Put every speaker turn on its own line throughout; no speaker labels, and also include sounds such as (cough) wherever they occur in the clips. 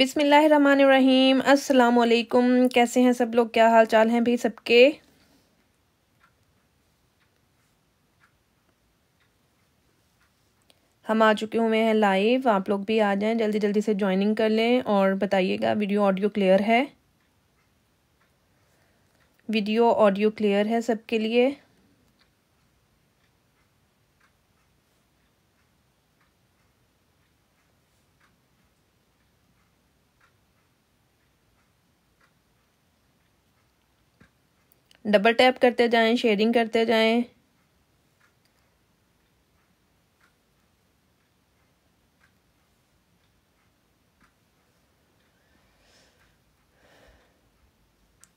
बिसमीम असलकुम कैसे हैं सब लोग क्या हाल चाल हैं भाई सबके हम आ चुके हुए हैं लाइव आप लोग भी आ जाएं जल्दी जल्दी से ज्वाइनिंग कर लें और बताइएगा वीडियो ऑडियो क्लियर है वीडियो ऑडियो क्लियर है सबके लिए डबल टैप करते जाएं शेयरिंग करते जाएं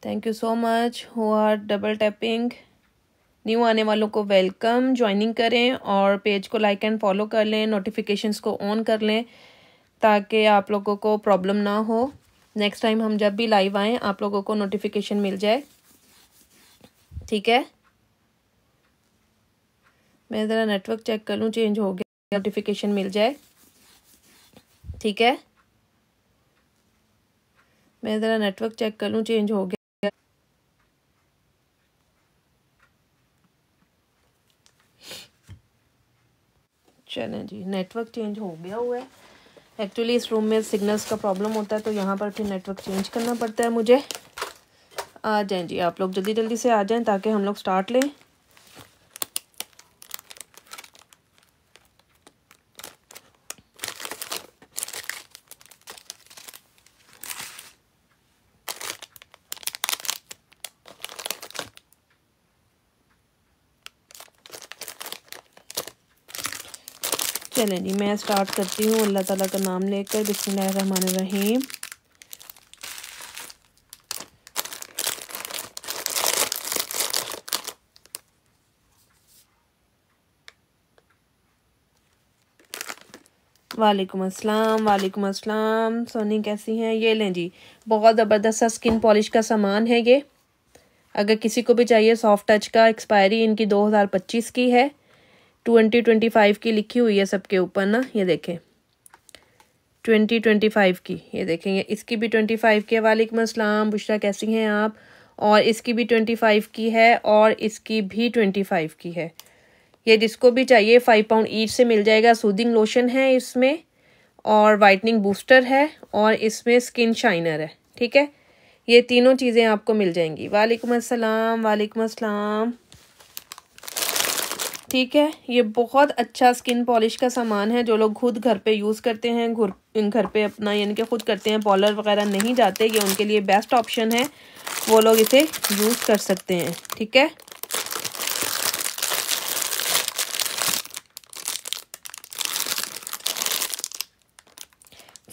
thank you so much who are double tapping new आने वालों को वेलकम ज्वाइनिंग करें और पेज को लाइक एंड फॉलो कर लें नोटिफिकेशंस को ऑन कर लें ताकि आप लोगों को प्रॉब्लम ना हो नेक्स्ट टाइम हम जब भी लाइव आएँ आप लोगों को नोटिफिकेशन मिल जाए ठीक है मैं ज़रा नेटवर्क चेक कर लूँ चेंज हो गया नोटिफिकेशन मिल जाए ठीक है मैं ज़रा नेटवर्क चेक कर लूँ चेंज हो गया चलें जी नेटवर्क चेंज हो गया हुआ है एक्चुअली इस रूम में सिग्नल्स का प्रॉब्लम होता है तो यहाँ पर फिर नेटवर्क चेंज करना पड़ता है मुझे आ जाएं जी आप लोग जल्दी जल्दी से आ जाएं ताकि हम लोग स्टार्ट लें चलें जी मैं स्टार्ट करती हूँ अल्लाह ताला का नाम लेकर बिस्मिल्लाह रहीम वालेकुम अस्सलाम वालेकुम अस्सलाम सोनी कैसी हैं ये लें जी बहुत ज़बरदस्त सा स्किन पॉलिश का सामान है ये अगर किसी को भी चाहिए सॉफ्ट टच का एक्सपायरी इनकी 2025 की है 2025 की लिखी हुई है सबके ऊपर ना ये देखें 2025 की ये देखें ये इसकी भी 25 की है वालेकुम अस्सलाम बुशरा कैसी हैं आप और इसकी भी ट्वेंटी की है और इसकी भी ट्वेंटी की है ये जिसको भी चाहिए फाइव पाउंड ईच से मिल जाएगा सूदिंग लोशन है इसमें और वाइटनिंग बूस्टर है और इसमें स्किन शाइनर है ठीक है ये तीनों चीज़ें आपको मिल जाएंगी वालेकुम अस्सलाम वालेकुम अस्सलाम ठीक है ये बहुत अच्छा स्किन पॉलिश का सामान है जो लोग खुद घर पे यूज़ करते हैं घर घर पे अपना यानी कि खुद करते हैं पॉलर वगैरह नहीं जाते ये उनके लिए बेस्ट ऑप्शन है वो लोग इसे यूज़ कर सकते हैं ठीक है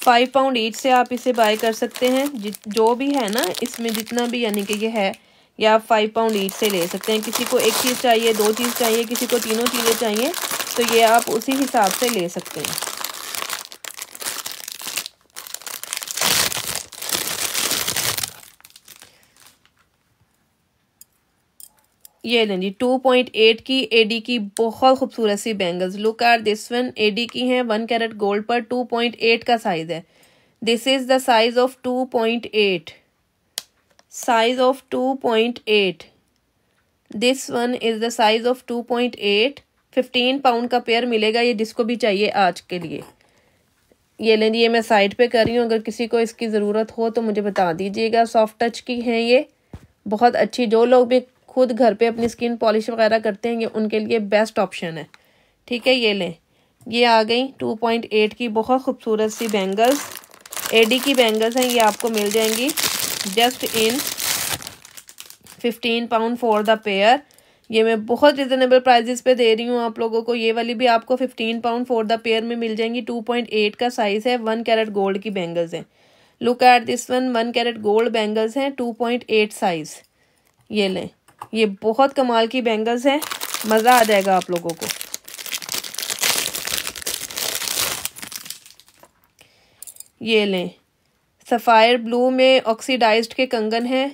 फाइव पाउंड एट से आप इसे बाय कर सकते हैं जो भी है ना इसमें जितना भी यानी कि ये है ये आप फाइव पाउंड एट से ले सकते हैं किसी को एक चीज़ चाहिए दो चीज़ चाहिए किसी को तीनों चीज़ें चाहिए तो ये आप उसी हिसाब से ले सकते हैं ये लें जी टू पॉइंट एट की एडी की बहुत खूबसूरत सी bangles look are this one AD की हैं वन कैरेट गोल्ड पर टू पॉइंट एट का साइज़ है this is the size of two point eight size of two point eight this one is the size of two point eight fifteen pound का pair मिलेगा ये जिसको भी चाहिए आज के लिए ये लें ये मैं साइड पे कर रही हूँ अगर किसी को इसकी ज़रूरत हो तो मुझे बता दीजिएगा सॉफ्ट टच की हैं ये बहुत अच्छी जो लोग भी खुद घर पे अपनी स्किन पॉलिश वगैरह करते हैं ये उनके लिए बेस्ट ऑप्शन है ठीक है ये लें ये आ गई टू पॉइंट एट की बहुत खूबसूरत सी बैंगल्स एडी की बैंगल्स हैं ये आपको मिल जाएंगी just in fifteen pound for the pair ये मैं बहुत रिजनेबल प्राइजेस पे दे रही हूँ आप लोगों को ये वाली भी आपको fifteen pound for the pair में मिल जाएंगी टू पॉइंट एट का साइज़ है वन कैरेट गोल्ड की बैंगल्स हैं look at this one one carat gold bangles हैं टू पॉइंट एट साइज़ ये लें ये बहुत कमाल की बैंगल्स हैं मज़ा आ जाएगा आप लोगों को ये लें सफ़ायर ब्लू में ऑक्सीडाइज्ड के कंगन हैं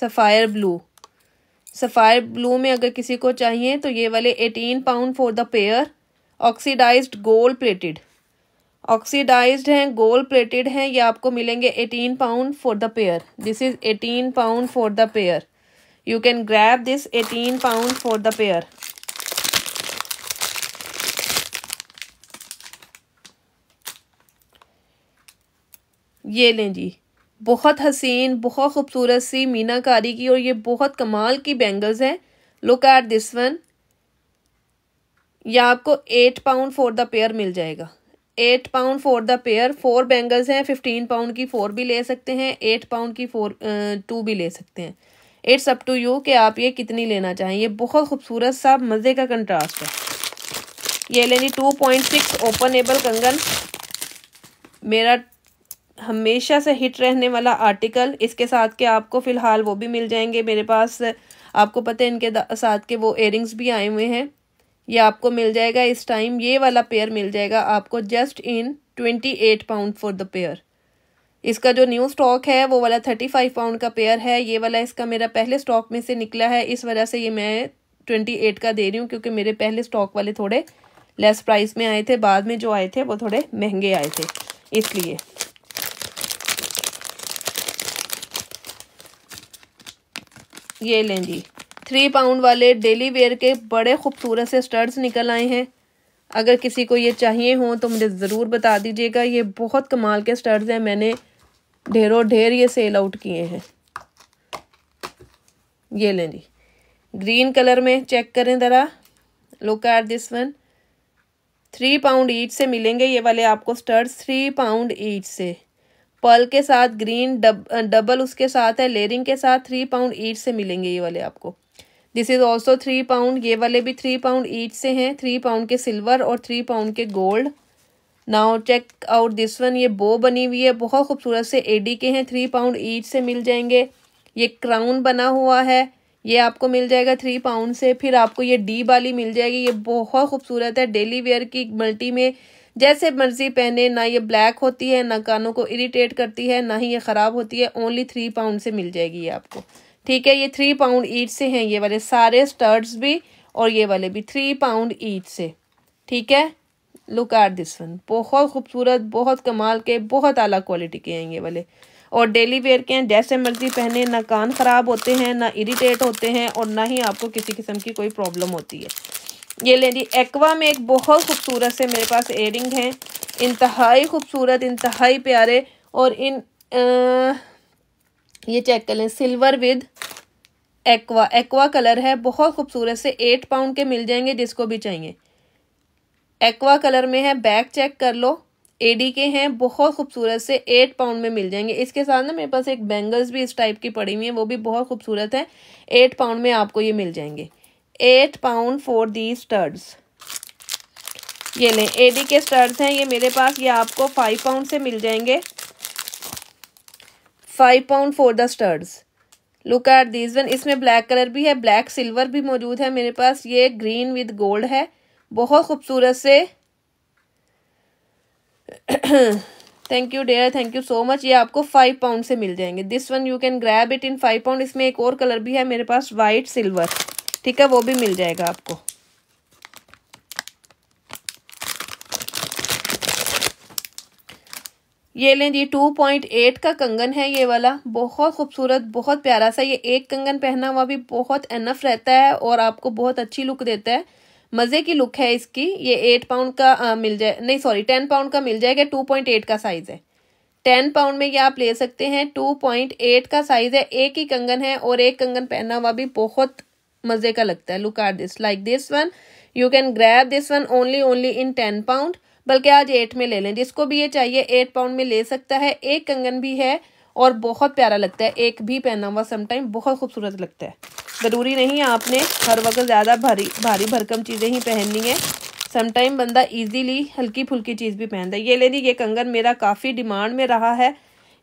सफ़ायर ब्लू सफ़ायर ब्लू में अगर किसी को चाहिए तो ये वाले eighteen pound for the pair oxidised gold plated oxidised हैं गोल्ड प्लेटेड हैं ये आपको मिलेंगे eighteen pound for the pair this is eighteen pound for the pair you can grab this 18 pound for the pair ये लें जी बहुत हसीन बहुत खूबसूरत सी मीनाकारी की और ये बहुत कमाल की बैंगल्स हैं लुक एट दिस वन यह आपको eight pound for the pair मिल जाएगा eight pound for the pair four bangles हैं फिफ्टीन पाउंड की फोर भी ले सकते हैं एट पाउंड की फोर टू भी ले सकते हैं इट्स अप टू यू कि आप ये कितनी लेना चाहें ये बहुत खूबसूरत सा मज़े का कंट्रास्ट है ये लेनी two point six openable कंगन मेरा हमेशा से हिट रहने वाला आर्टिकल इसके साथ के आपको फ़िलहाल वो भी मिल जाएंगे मेरे पास आपको पता है इनके साथ के वो एयरिंग्स भी आए हुए हैं ये आपको मिल जाएगा इस टाइम ये वाला पेयर मिल जाएगा आपको just in twenty eight pound for the pair इसका जो न्यू स्टॉक है वो वाला थर्टी फाइव पाउंड का पेयर है ये वाला इसका मेरा पहले स्टॉक में से निकला है इस वजह से ये मैं ट्वेंटी एट का दे रही हूँ क्योंकि मेरे पहले स्टॉक वाले थोड़े लेस प्राइस में आए थे बाद में जो आए थे वो थोड़े महंगे आए थे इसलिए ये लें जी थ्री पाउंड वाले डेली वेयर के बड़े खूबसूरत से स्टर्ट्स निकल आए हैं अगर किसी को ये चाहिए हों तो मुझे ज़रूर बता दीजिएगा ये बहुत कमाल के स्टर्ट्स हैं मैंने ढेरों ढेर ये सेल आउट किए हैं ये लें जी ग्रीन कलर में चेक करें ज़रा look at this one three pound ईट से मिलेंगे ये वाले आपको स्टर्स थ्री पाउंड ईट से पर्ल के साथ ग्रीन डब डबल उसके साथ है लेयरिंग के साथ थ्री पाउंड ईट से मिलेंगे ये वाले आपको this is also three pound ये वाले भी थ्री पाउंड ईट से हैं थ्री पाउंड के सिल्वर और थ्री पाउंड के gold now check out this one ये बो बनी हुई है बहुत खूबसूरत से एडी के हैं थ्री पाउंड ईच से मिल जाएंगे ये क्राउन बना हुआ है ये आपको मिल जाएगा थ्री पाउंड से फिर आपको ये डी वाली मिल जाएगी ये बहुत खूबसूरत है डेली वेयर की मल्टी में जैसे मर्जी पहने ना ये ब्लैक होती है ना कानों को इरिटेट करती है ना ही ये ख़राब होती है ओनली थ्री पाउंड से मिल जाएगी ये आपको ठीक है ये थ्री पाउंड ईट से हैं ये वाले सारे स्टर्ट्स भी और ये वाले भी थ्री पाउंड ईट से ठीक है लुक एट दिस वन बहुत खूबसूरत बहुत कमाल के बहुत आला क्वालिटी के हैं ये वाले और डेली वेयर के हैं जैसे मर्जी पहने ना कान ख़राब होते हैं ना इरीटेट होते हैं और ना ही आपको किसी किस्म की कोई प्रॉब्लम होती है ये लें जी एक्वा में एक बहुत खूबसूरत से मेरे पास एयर हैं इंतहाई खूबसूरत इंतहाई प्यारे और इन आ, ये चेक कर लें silver with aqua aqua colour है बहुत खूबसूरत से एट पाउंड के मिल जाएंगे जिसको भी चाहिए एक्वा कलर में है बैक चेक कर लो एडी के हैं बहुत खूबसूरत से एट पाउंड में मिल जाएंगे इसके साथ ना मेरे पास एक बैंगल्स भी इस टाइप की पड़ी हुई है वो भी बहुत खूबसूरत है एट पाउंड में आपको ये मिल जाएंगे eight pound for the studs ये लें एडी के स्टर्ड्स हैं ये मेरे पास ये आपको फाइव पाउंड से मिल जाएंगे five pound for the studs look at these one इसमें ब्लैक कलर भी है ब्लैक सिल्वर भी मौजूद है मेरे पास ये ग्रीन विद गोल्ड है बहुत खूबसूरत से thank you dear thank you so much ये आपको फाइव पाउंड से मिल जाएंगे this one you can grab it in five pound इसमें एक और कलर भी है मेरे पास वाइट सिल्वर ठीक है वो भी मिल जाएगा आपको ये लें जी टू पॉइंट एट का कंगन है ये वाला बहुत खूबसूरत बहुत प्यारा सा ये एक कंगन पहना हुआ भी बहुत एनफ रहता है और आपको बहुत अच्छी लुक देता है मज़े की लुक है इसकी ये एट पाउंड का आ, मिल जाए नहीं सॉरी टेन पाउंड का मिल जाएगा टू पॉइंट एट का साइज़ है टेन पाउंड में ये आप ले सकते हैं टू पॉइंट एट का साइज़ है एक ही कंगन है और एक कंगन पहना हुआ भी बहुत मज़े का लगता है look are this like this one you can grab this one only only in ten pound बल्कि आज एट में ले लें जिसको भी ये चाहिए एट पाउंड में ले सकता है एक कंगन भी है और बहुत प्यारा लगता है एक भी पहना हुआ समटाइम बहुत खूबसूरत लगता है ज़रूरी नहीं है आपने हर वक्त ज़्यादा भारी भारी भरकम चीज़ें ही पहननी है समटाइम बंदा इजीली हल्की फुल्की चीज़ भी पहनता है ये ले ली ये कंगन मेरा काफ़ी डिमांड में रहा है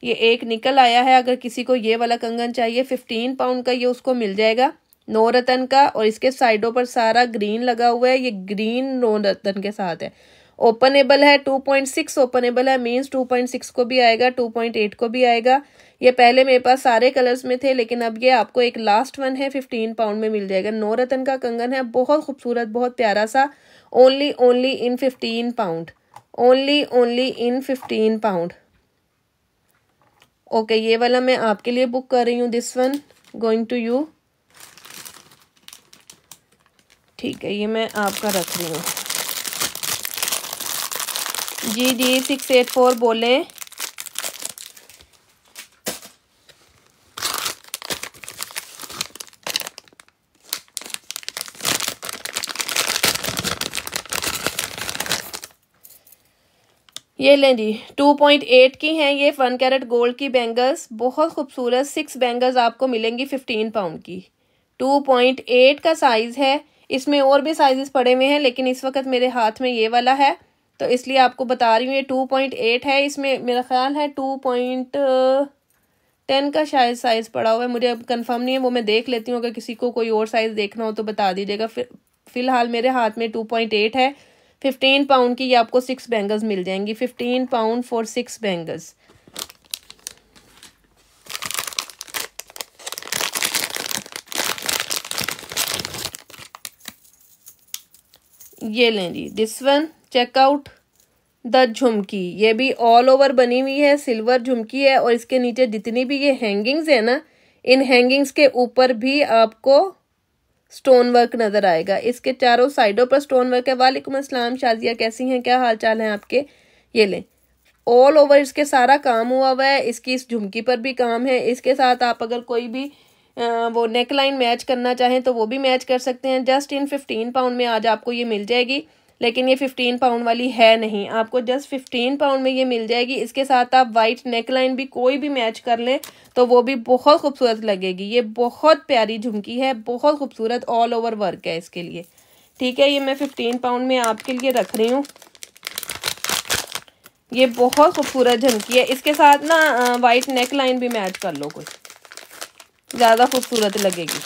ये एक निकल आया है अगर किसी को ये वाला कंगन चाहिए फिफ्टीन पाउंड का ये उसको मिल जाएगा नौ रतन का और इसके साइडों पर सारा ग्रीन लगा हुआ है ये ग्रीन नौ रतन के साथ है ओपनेबल है टू पॉइंट सिक्स ओपनेबल है मीन्स टू पॉइंट सिक्स को भी आएगा टू पॉइंट एट को भी आएगा ये पहले मेरे पास सारे कलर्स में थे लेकिन अब ये आपको एक लास्ट वन है फिफ्टीन पाउंड में मिल जाएगा नौ रतन का कंगन है बहुत खूबसूरत बहुत प्यारा सा only only in fifteen pound only only in fifteen pound okay ये वाला मैं आपके लिए बुक कर रही हूँ this one going to you ठीक है ये मैं आपका रख रही हूँ जी जी सिक्स एट फोर बोले ये लें जी टू पॉइंट एट की हैं ये वन कैरेट गोल्ड की बैंगल्स बहुत खूबसूरत सिक्स बैंगल्स आपको मिलेंगी फिफ्टीन पाउंड की टू पॉइंट एट का साइज़ है इसमें और भी साइजेस पड़े हुए हैं लेकिन इस वक्त मेरे हाथ में ये वाला है तो इसलिए आपको बता रही हूँ ये टू पॉइंट एट है इसमें मेरा ख्याल है टू पॉइंट टेन का शायद साइज़ पड़ा हुआ है मुझे अब कन्फर्म नहीं है वो मैं देख लेती हूँ अगर किसी को कोई और साइज़ देखना हो तो बता दीजिएगा फिर फ़िलहाल मेरे हाथ में टू पॉइंट एट है फिफ्टीन पाउंड की ये आपको सिक्स बैंगल्स मिल जाएंगी fifteen pound for six bangles ये लें जी this one check out the jhumki ये भी ऑल ओवर बनी हुई है सिल्वर झुमकी है और इसके नीचे जितनी भी ये हैंगिंग्स है ना इन हैंगिंग्स के ऊपर भी आपको स्टोन वर्क नज़र आएगा इसके चारों साइडों पर स्टोन वर्क है वालेकुम असलम शाजिया कैसी हैं क्या हाल चाल हैं आपके ये लें ऑल ओवर इसके सारा काम हुआ हुआ है इसकी इस झुमकी पर भी काम है इसके साथ आप अगर कोई भी वो नेक लाइन मैच करना चाहें तो वो भी मैच कर सकते हैं जस्ट इन फिफ्टीन पाउंड में आज आपको ये मिल जाएगी लेकिन ये फिफ्टीन पाउंड वाली है नहीं आपको जस्ट फिफ्टीन पाउंड में ये मिल जाएगी इसके साथ आप वाइट नेक लाइन भी कोई भी मैच कर लें तो वो भी बहुत खूबसूरत लगेगी ये बहुत प्यारी झुमकी है बहुत खूबसूरत ऑल ओवर वर्क है इसके लिए ठीक है ये मैं फिफ्टीन पाउंड में आपके लिए रख रही हूँ ये बहुत खूबसूरत झुमकी है इसके साथ ना वाइट नेक लाइन भी मैच कर लो कुछ ज़्यादा खूबसूरत लगेगी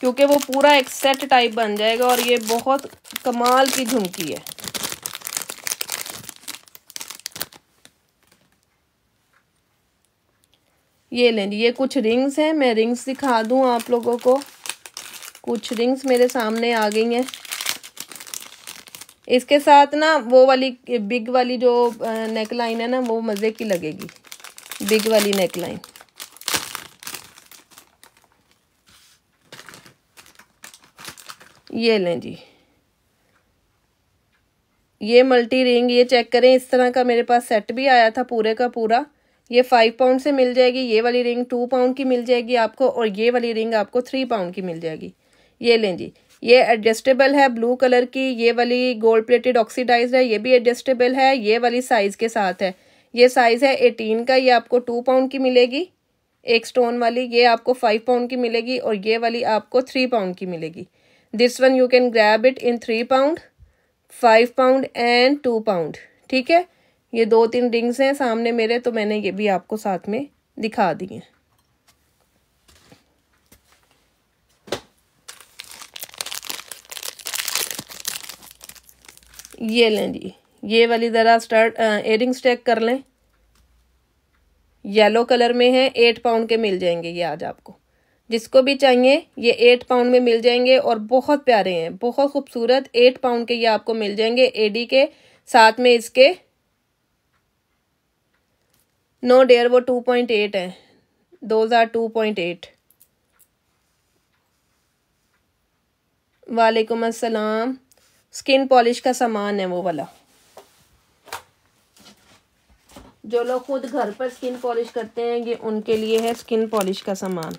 क्योंकि वो पूरा एक सेट टाइप बन जाएगा और ये बहुत कमाल की झुमकी है ये लें ये कुछ रिंग्स हैं मैं रिंग्स दिखा दूं आप लोगों को कुछ रिंग्स मेरे सामने आ गई हैं इसके साथ ना वो वाली बिग वाली जो नेक लाइन है ना वो मज़े की लगेगी बिग वाली नेक लाइन ये लें जी ये मल्टी रिंग ये चेक करें इस तरह का मेरे पास सेट भी आया था पूरे का पूरा ये फाइव पाउंड से मिल जाएगी ये वाली रिंग टू पाउंड की मिल जाएगी आपको और ये वाली रिंग आपको थ्री पाउंड की मिल जाएगी ये लें जी ये एडजस्टेबल है ब्लू कलर की ये वाली गोल्ड प्लेटेड ऑक्सीडाइज है ये भी एडजस्टेबल है ये वाली साइज़ के साथ है ये साइज़ है एटीन का ये आपको टू पाउंड की मिलेगी एक स्टोन वाली ये आपको फाइव पाउंड की मिलेगी और ये वाली आपको थ्री पाउंड की मिलेगी this one you can grab it in three pound five pound and two pound ठीक है ये दो तीन रिंग्स हैं सामने मेरे तो मैंने ये भी आपको साथ में दिखा दी हैं ये लें जी ये वाली ज़रा स्टार्ट एयरिंग्स चेक कर लें येलो कलर में है एट पाउंड के मिल जाएंगे ये आज आपको जिसको भी चाहिए ये एट पाउंड में मिल जाएंगे और बहुत प्यारे हैं बहुत खूबसूरत एट पाउंड के ये आपको मिल जाएंगे एडी के साथ में इसके नो डेयर वो टू पॉइंट एट हैं दो हज़ार टू पॉइंट एट वालेकुम अस्सलाम स्किन पॉलिश का सामान है वो वाला जो लोग खुद घर पर स्किन पॉलिश करते हैं ये उनके लिए है स्किन पॉलिश का सामान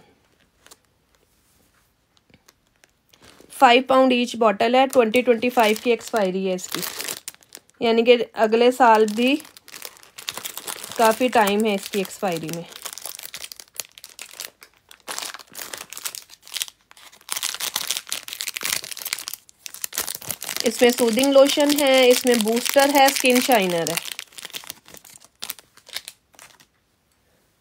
फाइव पाउंड ईच बॉटल है ट्वेंटी ट्वेंटी फाइव की एक्सपायरी है इसकी यानी कि अगले साल भी काफ़ी टाइम है इसकी एक्सपायरी में इसमें सूदिंग लोशन है इसमें बूस्टर है स्किन शाइनर है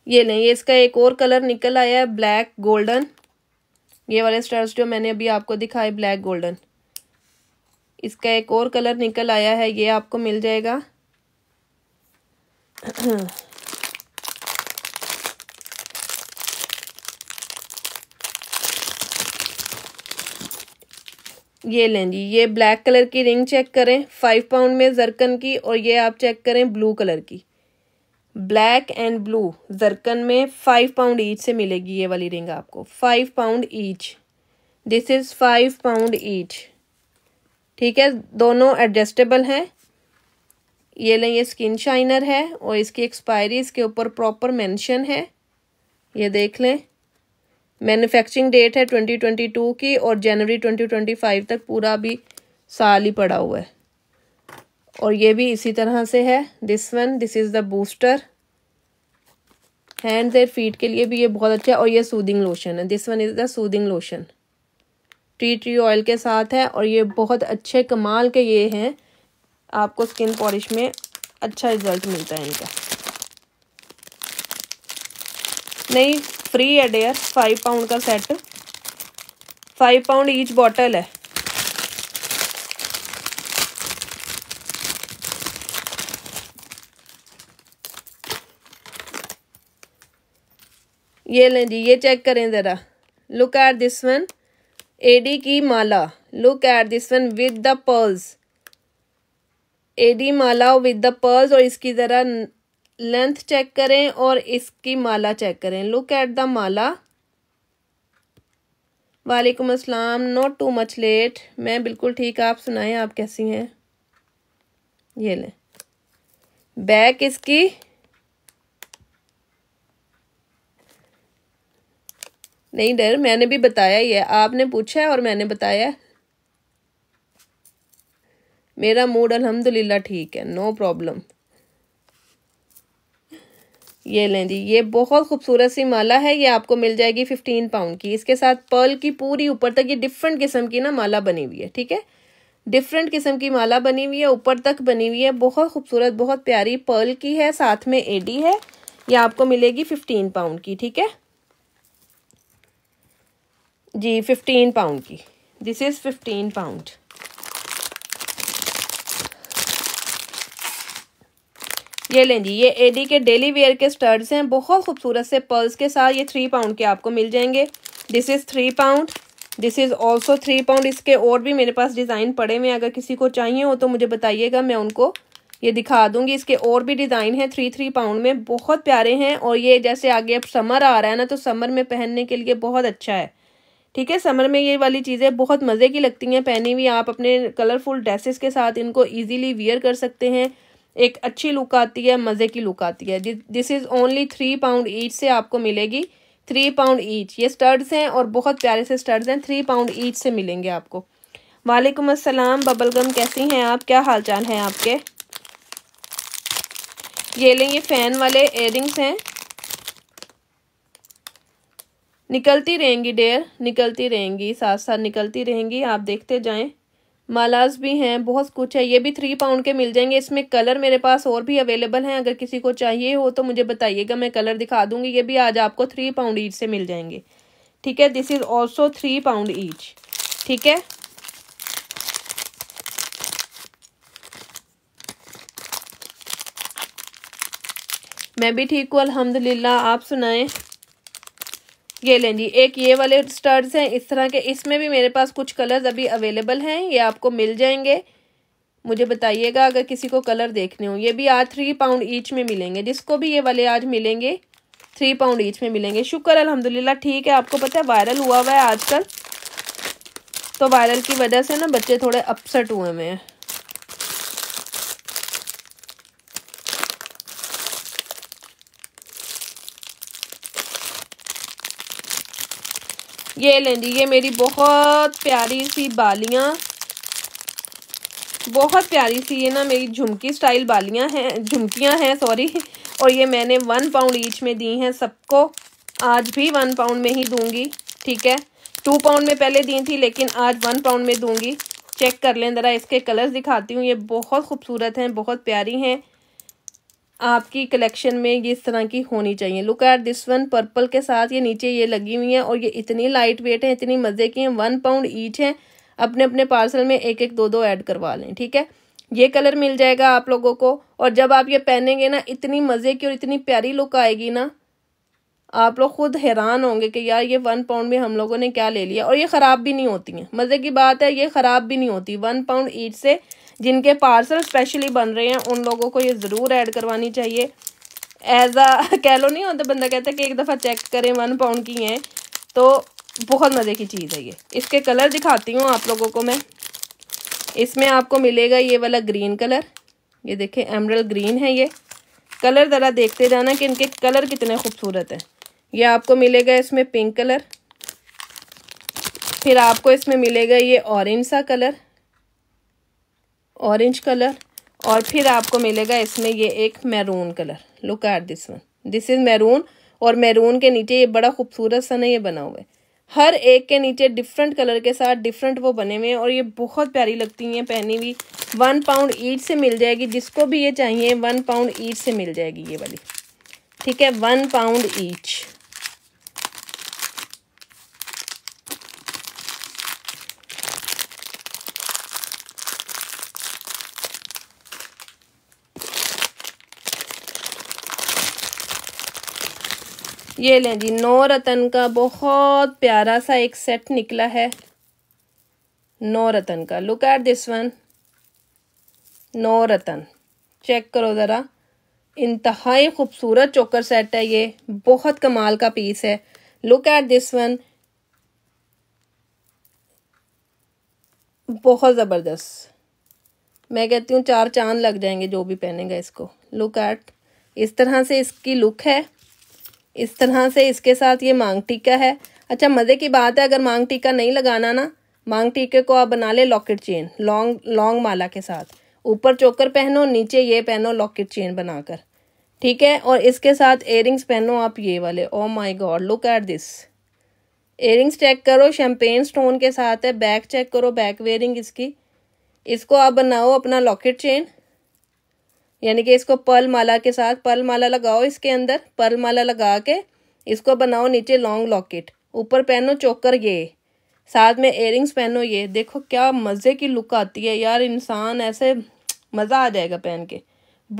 ये नहीं ये इसका एक और कलर निकल आया है ब्लैक गोल्डन ये वाले स्टार्स जो मैंने अभी आपको दिखाए ब्लैक गोल्डन इसका एक और कलर निकल आया है ये आपको मिल जाएगा ये लें जी ये ब्लैक कलर की रिंग चेक करें फाइव पाउंड में जरकन की और ये आप चेक करें ब्लू कलर की ब्लैक एंड ब्लू जरकन में फाइव पाउंड ईच से मिलेगी ये वाली रिंग आपको five pound each this is five pound each ठीक है दोनों एडजस्टेबल हैं ये लें ये स्किन शाइनर है और इसकी एक्सपायरी इसके ऊपर प्रॉपर मेंशन है ये देख लें मैन्युफैक्चरिंग डेट है ट्वेंटी ट्वेंटी टू की और जनवरी ट्वेंटी ट्वेंटी फाइव तक पूरा अभी साल ही पड़ा हुआ है और ये भी इसी तरह से है this one this is the booster hands and feet के लिए भी ये बहुत अच्छा है और ये सूदिंग लोशन है this one is the soothing lotion tree tree oil के साथ है और ये बहुत अच्छे कमाल के ये हैं आपको स्किन पॉलिश में अच्छा रिजल्ट मिलता है इनका नहीं फ्री है डेयर फाइव पाउंड का set five pound each bottle है ये लें जी ये चेक करें ज़रा look at this one AD की माला look at this one with the pearls AD माला विद द पर्ल्स और इसकी ज़रा लेंथ चेक करें और इसकी माला चेक करें लुक एट द माला वालेकुम अस्सलाम नॉट टू मच लेट मैं बिल्कुल ठीक आप सुनाएं आप कैसी हैं ये लें बैक इसकी नहीं डर मैंने भी बताया ही है आपने पूछा है और मैंने बताया मेरा मूड अल्हम्दुलिल्लाह ठीक है नो प्रॉब्लम ये लें जी ये बहुत खूबसूरत सी माला है ये आपको मिल जाएगी फिफ्टीन पाउंड की इसके साथ पर्ल की पूरी ऊपर तक ये डिफरेंट किस्म की ना माला बनी हुई है ठीक है डिफरेंट किस्म की माला बनी हुई है ऊपर तक बनी हुई है बहुत खूबसूरत बहुत प्यारी पर्ल की है साथ में एडी है ये आपको मिलेगी फिफ्टीन पाउंड की ठीक है जी फिफ्टीन पाउंड की दिस इज़ फिफ्टीन पाउंड ये लें जी ये एडी के डेली वेयर के स्टर्ड्स हैं बहुत खूबसूरत से पर्ल्स के साथ ये थ्री पाउंड के आपको मिल जाएंगे this is three pound this is also three pound इसके और भी मेरे पास डिज़ाइन पड़े हुए अगर किसी को चाहिए हो तो मुझे बताइएगा मैं उनको ये दिखा दूंगी इसके और भी डिज़ाइन हैं थ्री थ्री पाउंड में बहुत प्यारे हैं और ये जैसे आगे अब समर आ रहा है ना तो समर में पहनने के लिए बहुत अच्छा है ठीक है समर में ये वाली चीज़ें बहुत मज़े की लगती हैं पहनी हुई आप अपने कलरफुल ड्रेसेस के साथ इनको ईजिली वियर कर सकते हैं एक अच्छी लुक आती है मज़े की लुक आती है this is only three pound each से आपको मिलेगी थ्री पाउंड ईच ये स्टर्ड्स हैं और बहुत प्यारे से स्टर्ड्स हैं थ्री पाउंड ईच से मिलेंगे आपको वालेकुम बबल बबलगम कैसी हैं आप क्या हालचाल हैं आपके ये लेंगे फ़ैन वाले एयरिंग्स हैं निकलती रहेंगी डेयर निकलती रहेंगी साथ साथ निकलती रहेंगी आप देखते जाएं मालाज भी हैं बहुत कुछ है ये भी थ्री पाउंड के मिल जाएंगे इसमें कलर मेरे पास और भी अवेलेबल हैं अगर किसी को चाहिए हो तो मुझे बताइएगा मैं कलर दिखा दूंगी ये भी आज आपको थ्री पाउंड ईच से मिल जाएंगे ठीक है this is also three pound each ठीक है मैं भी ठीक हूँ अलहमदिल्ला आप सुनाएं ये लें जी एक ये वाले स्टर्स हैं इस तरह के इसमें भी मेरे पास कुछ कलर्स अभी अवेलेबल हैं ये आपको मिल जाएंगे मुझे बताइएगा अगर किसी को कलर देखने हो ये भी आज थ्री पाउंड ईच में मिलेंगे जिसको भी ये वाले आज मिलेंगे थ्री पाउंड ईच में मिलेंगे शुक्र अलहमदिल्ला ठीक है आपको पता है वायरल हुआ हुआ है आजकल तो वायरल की वजह से ना बच्चे थोड़े अपसेट हुए हुए हैं ये लें जी ये मेरी बहुत प्यारी सी बालियाँ बहुत प्यारी सी ये ना मेरी झुमकी स्टाइल बालियाँ हैं झुमकियाँ हैं सॉरी और ये मैंने वन पाउंड ईच में दी हैं सबको आज भी वन पाउंड में ही दूंगी ठीक है टू पाउंड में पहले दी थी लेकिन आज वन पाउंड में दूंगी चेक कर लें ज़रा इसके कलर्स दिखाती हूँ ये बहुत खूबसूरत हैं बहुत प्यारी हैं आपकी कलेक्शन में ये इस तरह की होनी चाहिए look at this one purple के साथ ये नीचे ये लगी हुई हैं और ये इतनी लाइट वेट हैं इतनी मज़े की हैं वन पाउंड ईच हैं अपने अपने पार्सल में एक एक दो दो ऐड करवा लें ठीक है ये कलर मिल जाएगा आप लोगों को और जब आप ये पहनेंगे ना इतनी मज़े की और इतनी प्यारी लुक आएगी ना आप लोग खुद हैरान होंगे कि यार ये वन पाउंड में हम लोगों ने क्या ले लिया और ये ख़राब भी नहीं होती हैं मज़े की बात है ये ख़राब भी नहीं होती वन पाउंड ईट से जिनके पार्सल स्पेशली बन रहे हैं उन लोगों को ये ज़रूर ऐड करवानी चाहिए एज आ कह लो नहीं होता बंदा कहता है कि एक दफ़ा चेक करें वन पाउंड की हैं तो बहुत मज़े की चीज़ है ये इसके कलर दिखाती हूँ आप लोगों को मैं इसमें आपको मिलेगा ये वाला ग्रीन कलर ये देखें एमरल ग्रीन है ये कलर ज़रा देखते जाना कि इनके कलर कितने खूबसूरत हैं ये आपको मिलेगा इसमें पिंक कलर फिर आपको इसमें मिलेगा ये ऑरेंज सा कलर ऑरेंज कलर और फिर आपको मिलेगा इसमें ये एक maroon colour look at this one this is maroon और मैरून के नीचे ये बड़ा खूबसूरत सा ना ये बना हुआ है हर एक के नीचे डिफरेंट कलर के साथ डिफरेंट वो बने हुए हैं और ये बहुत प्यारी लगती हैं पहनी हुई वन पाउंड ईट से मिल जाएगी जिसको भी ये चाहिए वन पाउंड ईट से मिल जाएगी ये वाली ठीक है वन पाउंड ईच ये लें जी नौ रतन का बहुत प्यारा सा एक सेट निकला है नौ रतन का लुक एट दिस वन नौ रतन चेक करो ज़रा इंतहाई खूबसूरत चोकर सेट है ये बहुत कमाल का पीस है लुक एट दिस वन बहुत ज़बरदस्त मैं कहती हूँ चार चांद लग जाएंगे जो भी पहनेगा इसको लुक एट इस तरह से इसकी लुक है इस तरह से इसके साथ ये मांग टीका है अच्छा मज़े की बात है अगर मांग टीका नहीं लगाना ना मांग टीके को आप बना ले लॉकेट चेन लॉन्ग लॉन्ग माला के साथ ऊपर चोकर पहनो नीचे ये पहनो लॉकेट चेन बनाकर ठीक है और इसके साथ एयरिंग्स पहनो आप ये वाले oh my god look at this earrings check करो शैम्पेन स्टोन के साथ है बैक चेक करो बैक वेयरिंग इसकी इसको आप बनाओ अपना लॉकेट चेन यानी कि इसको पर्ल माला के साथ पर्ल माला लगाओ इसके अंदर पर्ल माला लगा के इसको बनाओ नीचे लॉन्ग लॉकेट ऊपर पहनो चोकर ये साथ में एयरिंग्स पहनो ये देखो क्या मज़े की लुक आती है यार इंसान ऐसे मज़ा आ जाएगा पहन के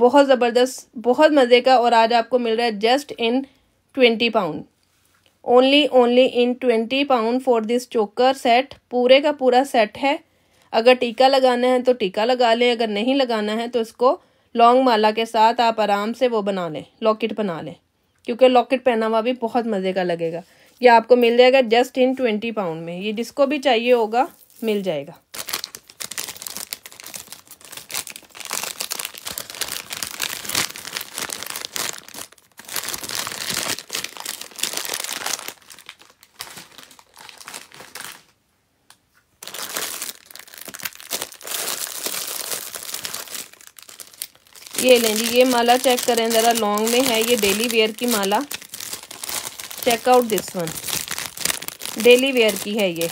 बहुत ज़बरदस्त बहुत मज़े का और आज आपको मिल रहा है just in twenty pound only only in twenty pound for this choker set पूरे का पूरा सेट है अगर टीका लगाना है तो टीका लगा लें अगर नहीं लगाना है तो इसको लॉन्ग माला के साथ आप आराम से वो बना लें लॉकेट बना लें क्योंकि लॉकेट पहना हुआ भी बहुत मज़े का लगेगा ये आपको मिल जाएगा जस्ट इन ट्वेंटी पाउंड में ये जिसको भी चाहिए होगा मिल जाएगा ये लें जी ये माला चेक करें ज़रा लॉन्ग में है ये डेली वेयर की माला check out this one daily wear की है ये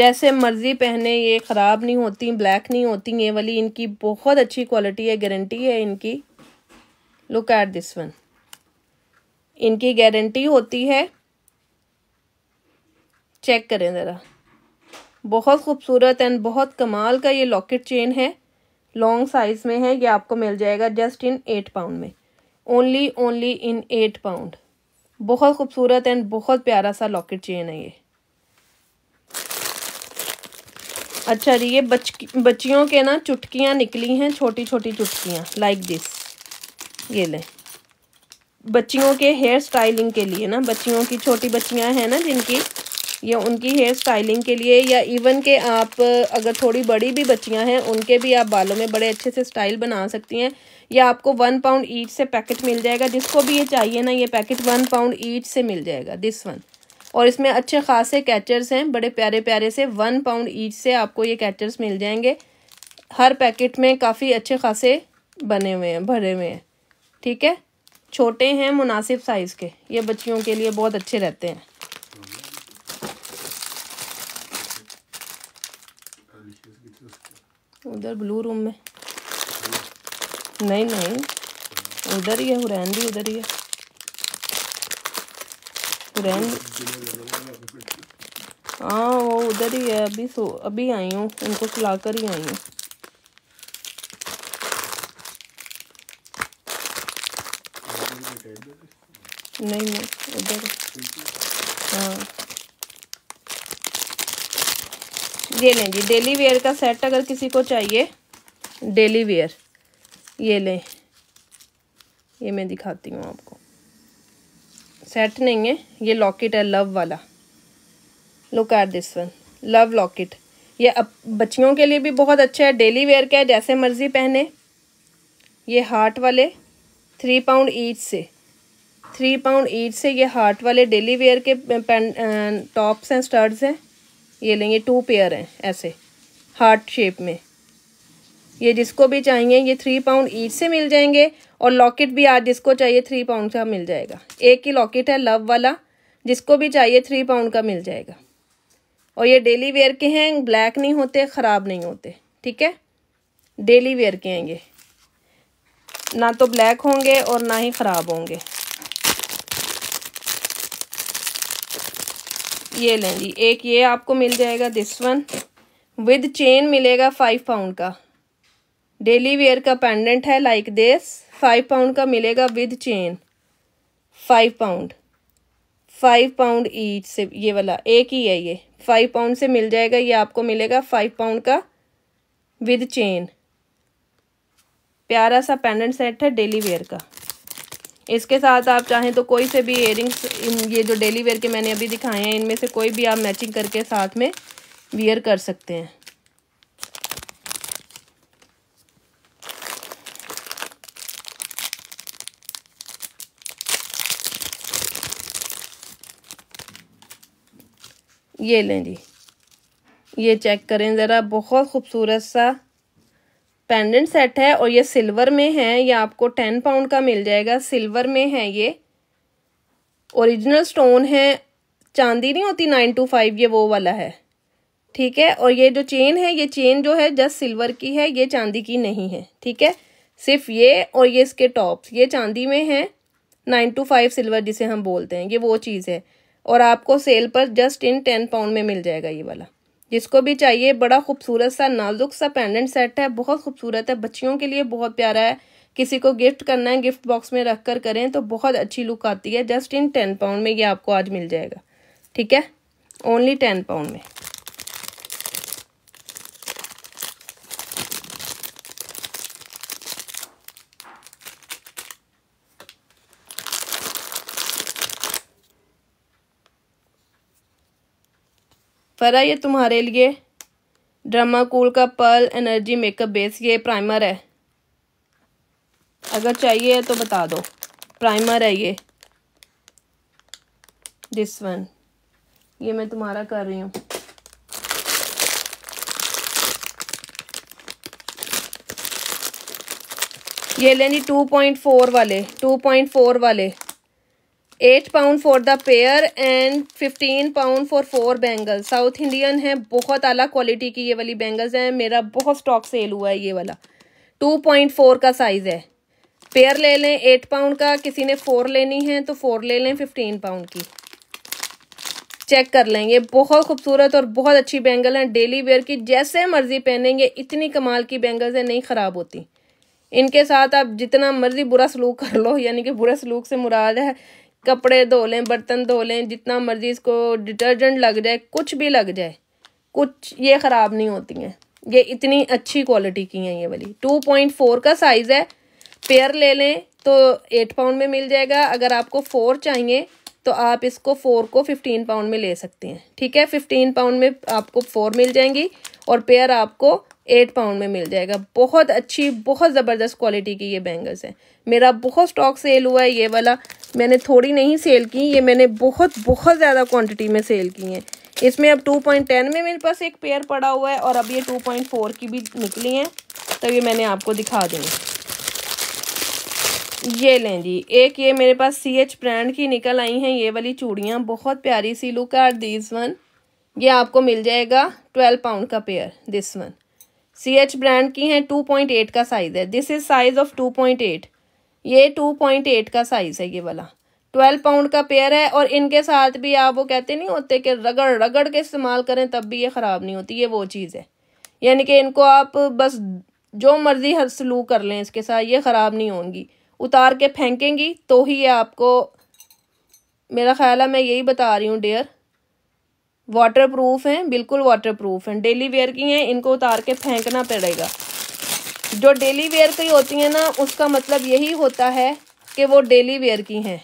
जैसे मर्ज़ी पहने ये ख़राब नहीं होती ब्लैक नहीं होती ये वाली इनकी बहुत अच्छी क्वालिटी है गारंटी है इनकी लुक एट दिस वन इनकी गारंटी होती है चेक करें ज़रा बहुत खूबसूरत एंड बहुत कमाल का ये लॉकेट चेन है लॉन्ग साइज में है ये आपको मिल जाएगा जस्ट इन एट पाउंड में only only in eight pound बहुत खूबसूरत एंड बहुत प्यारा सा लॉकेट चेन है ये अच्छा जी ये बच बच्चियों के ना चुटकियाँ निकली हैं छोटी छोटी चुटकियाँ लाइक दिस ये लें बच्चियों के हेयर स्टाइलिंग के लिए ना बच्चियों की छोटी बच्चियाँ हैं ना जिनकी या उनकी हेयर स्टाइलिंग के लिए या इवन के आप अगर थोड़ी बड़ी भी बच्चियां हैं उनके भी आप बालों में बड़े अच्छे से स्टाइल बना सकती हैं या आपको वन पाउंड ईट से पैकेट मिल जाएगा जिसको भी ये चाहिए ना ये पैकेट वन पाउंड ईट से मिल जाएगा दिस वन और इसमें अच्छे खासे कैचर्स हैं बड़े प्यारे प्यारे से वन पाउंड ईच से आपको ये कैचर्स मिल जाएंगे हर पैकेट में काफ़ी अच्छे खासे बने हुए हैं भरे हुए हैं ठीक है छोटे हैं मुनासिब साइज़ के ये बच्चियों के लिए बहुत अच्छे रहते हैं उधर ब्लू रूम में नहीं नहीं उधर ही है हुरैन भी उधर ही है हुरैन हाँ वो उधर ही है अभी सो अभी आई हूँ उनको सुलाकर ही आई हूँ नहीं नहीं उधर हाँ ये लें जी डेली वेयर का सेट अगर किसी को चाहिए डेली वेयर ये लें ये मैं दिखाती हूँ आपको सेट नहीं है ये लॉकेट है लव वाला look at this one love locket ये अब बच्चियों के लिए भी बहुत अच्छा है डेली वेयर का है जैसे मर्ज़ी पहने ये हार्ट वाले थ्री पाउंड ईच से थ्री पाउंड ईच से ये हार्ट वाले डेली वेयर के टॉप्स हैं स्टर्ट्स हैं ये लेंगे टू पेयर हैं ऐसे हार्ट शेप में ये जिसको भी चाहिए ये थ्री पाउंड ईच से मिल जाएंगे और लॉकेट भी आज जिसको चाहिए थ्री पाउंड का मिल जाएगा एक ही लॉकेट है लव वाला जिसको भी चाहिए थ्री पाउंड का मिल जाएगा और ये डेली वेयर के हैं ब्लैक नहीं होते ख़राब नहीं होते ठीक है डेली वेयर के हैं ये ना तो ब्लैक होंगे और ना ही ख़राब होंगे ये लें जी एक ये आपको मिल जाएगा दिस वन विद चेन मिलेगा फाइव पाउंड का डेली वेयर का पेंडेंट है लाइक दिस फाइव पाउंड का मिलेगा with chain five pound five pound each से ये वाला एक ही है ये फाइव पाउंड से मिल जाएगा ये आपको मिलेगा फाइव पाउंड का विद चेन प्यारा सा पेंडेंट सेट है डेली वेयर का इसके साथ आप चाहें तो कोई से भी एयरिंग्स ये जो डेली वेयर के मैंने अभी दिखाए हैं इनमें से कोई भी आप मैचिंग करके साथ में वियर कर सकते हैं ये लें जी ये चेक करें ज़रा बहुत खूबसूरत सा पेंडेंट सेट है और ये सिल्वर में है ये आपको टेन पाउंड का मिल जाएगा सिल्वर में है ये ओरिजिनल स्टोन है चांदी नहीं होती नाइन टू फाइव ये वो वाला है ठीक है और ये जो चेन है ये चेन जो है जस्ट सिल्वर की है ये चांदी की नहीं है ठीक है सिर्फ ये और ये इसके टॉप्स ये चांदी में है नाइन टू फाइव सिल्वर जिसे हम बोलते हैं ये वो चीज़ है और आपको सेल पर जस्ट इन टेन पाउंड में मिल जाएगा ये वाला जिसको भी चाहिए बड़ा खूबसूरत सा नाजुक सा पेंडेंट सेट है बहुत खूबसूरत है बच्चियों के लिए बहुत प्यारा है किसी को गिफ्ट करना है गिफ्ट बॉक्स में रख कर करें तो बहुत अच्छी लुक आती है जस्ट इन टेन पाउंड में ये आपको आज मिल जाएगा ठीक है ओनली टेन पाउंड में फ़रा ये तुम्हारे लिए ड्रामा कूल का पर्ल एनर्जी मेकअप बेस ये प्राइमर है अगर चाहिए तो बता दो प्राइमर है ये दिस वन ये मैं तुम्हारा कर रही हूँ ये लेनी टू पॉइंट फोर वाले टू पॉइंट फोर वाले eight pound for the pair and fifteen pound for four bangles South Indian है बहुत अलग क्वालिटी की ये वाली बैंगल्स हैं मेरा बहुत स्टॉक सेल हुआ है ये वाला टू पॉइंट फोर का साइज़ है पेयर ले लें एट पाउंड का किसी ने फोर लेनी है तो फोर ले लें फिफ्टीन पाउंड की चेक कर लें ये बहुत खूबसूरत और बहुत अच्छी बैंगल हैं डेली वेयर की जैसे मर्जी पहनेंगे इतनी कमाल की बैंगल्स हैं नहीं ख़राब होती इनके साथ आप जितना मर्जी बुरा सलूक कर लो यानी कि बुरा सलूक से मुराद है कपड़े धो लें बर्तन धो लें जितना मर्जी इसको डिटर्जेंट लग जाए कुछ भी लग जाए कुछ ये ख़राब नहीं होती हैं ये इतनी अच्छी क्वालिटी की हैं ये वाली टू पॉइंट फोर का साइज़ है पेयर ले लें तो एट पाउंड में मिल जाएगा अगर आपको फोर चाहिए तो आप इसको फोर को फिफ्टीन पाउंड में ले सकते हैं ठीक है फिफ्टीन पाउंड में आपको फोर मिल जाएंगी और पेयर आपको एट पाउंड में मिल जाएगा बहुत अच्छी बहुत ज़बरदस्त क्वालिटी की ये बैंगल्स हैं मेरा बहुत स्टॉक सेल हुआ है ये वाला मैंने थोड़ी नहीं सेल की ये मैंने बहुत बहुत ज़्यादा क्वांटिटी में सेल की हैं इसमें अब 2.10 में मेरे पास एक पेयर पड़ा हुआ है और अब ये 2.4 की भी निकली हैं तो ये मैंने आपको दिखा दूँ ये लें जी एक ये मेरे पास सी एच ब्रांड की निकल आई हैं ये वाली चूड़ियाँ बहुत प्यारी सी लुक आर दिस वन ये आपको मिल जाएगा ट्वेल्व पाउंड का pair this one C H brand की हैं टू पॉइंट एट का साइज़ है this is size of two point eight ये टू पॉइंट एट का साइज़ है ये वाला ट्वेल्व पाउंड का पेयर है और इनके साथ भी आप वो कहते नहीं होते कि रगड़ रगड़ के इस्तेमाल करें तब भी ये ख़राब नहीं होती ये वो चीज़ है यानी कि इनको आप बस जो मर्ज़ी हर सलूक कर लें इसके साथ ये ख़राब नहीं होंगी उतार के फेंकेंगी तो ही ये आपको मेरा ख्याल है मैं यही बता रही हूँ डेयर वाटर प्रूफ हैं बिल्कुल वाटर प्रूफ हैं डेली वेयर की हैं इनको उतार के फेंकना पड़ेगा जो डेली वेयर की होती हैं ना उसका मतलब यही होता है कि वो डेली वेयर की हैं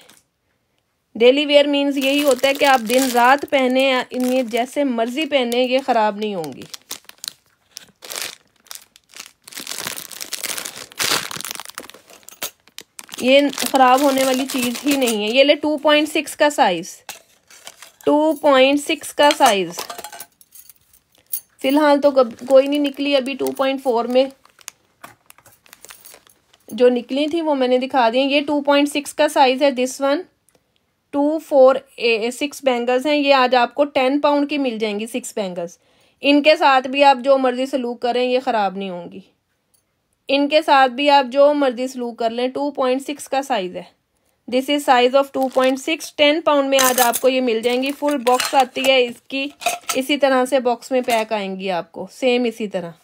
डेली वेयर मीन्स यही होता है कि आप दिन रात पहने इन्हें जैसे मर्ज़ी पहने ये ख़राब नहीं होंगी ये ख़राब होने वाली चीज़ ही नहीं है ये ले टू पॉइंट सिक्स का साइज़ टू पॉइंट सिक्स का साइज़ फ़िलहाल तो कोई नहीं निकली अभी टू पॉइंट फोर में जो निकली थी वो मैंने दिखा दी ये टू पॉइंट सिक्स का साइज़ है this one two four six bangles हैं ये आज आपको टेन पाउंड की मिल जाएंगी सिक्स बैंगल्स इनके साथ भी आप जो मर्ज़ी सलूक करें ये ख़राब नहीं होंगी इनके साथ भी आप जो मर्ज़ी सलूक कर लें टू पॉइंट सिक्स का साइज़ है this is size of two point six ten pound में आज आपको ये मिल जाएंगी फुल बॉक्स आती है इसकी इसी तरह से बॉक्स में पैक आएंगी आपको सेम इसी तरह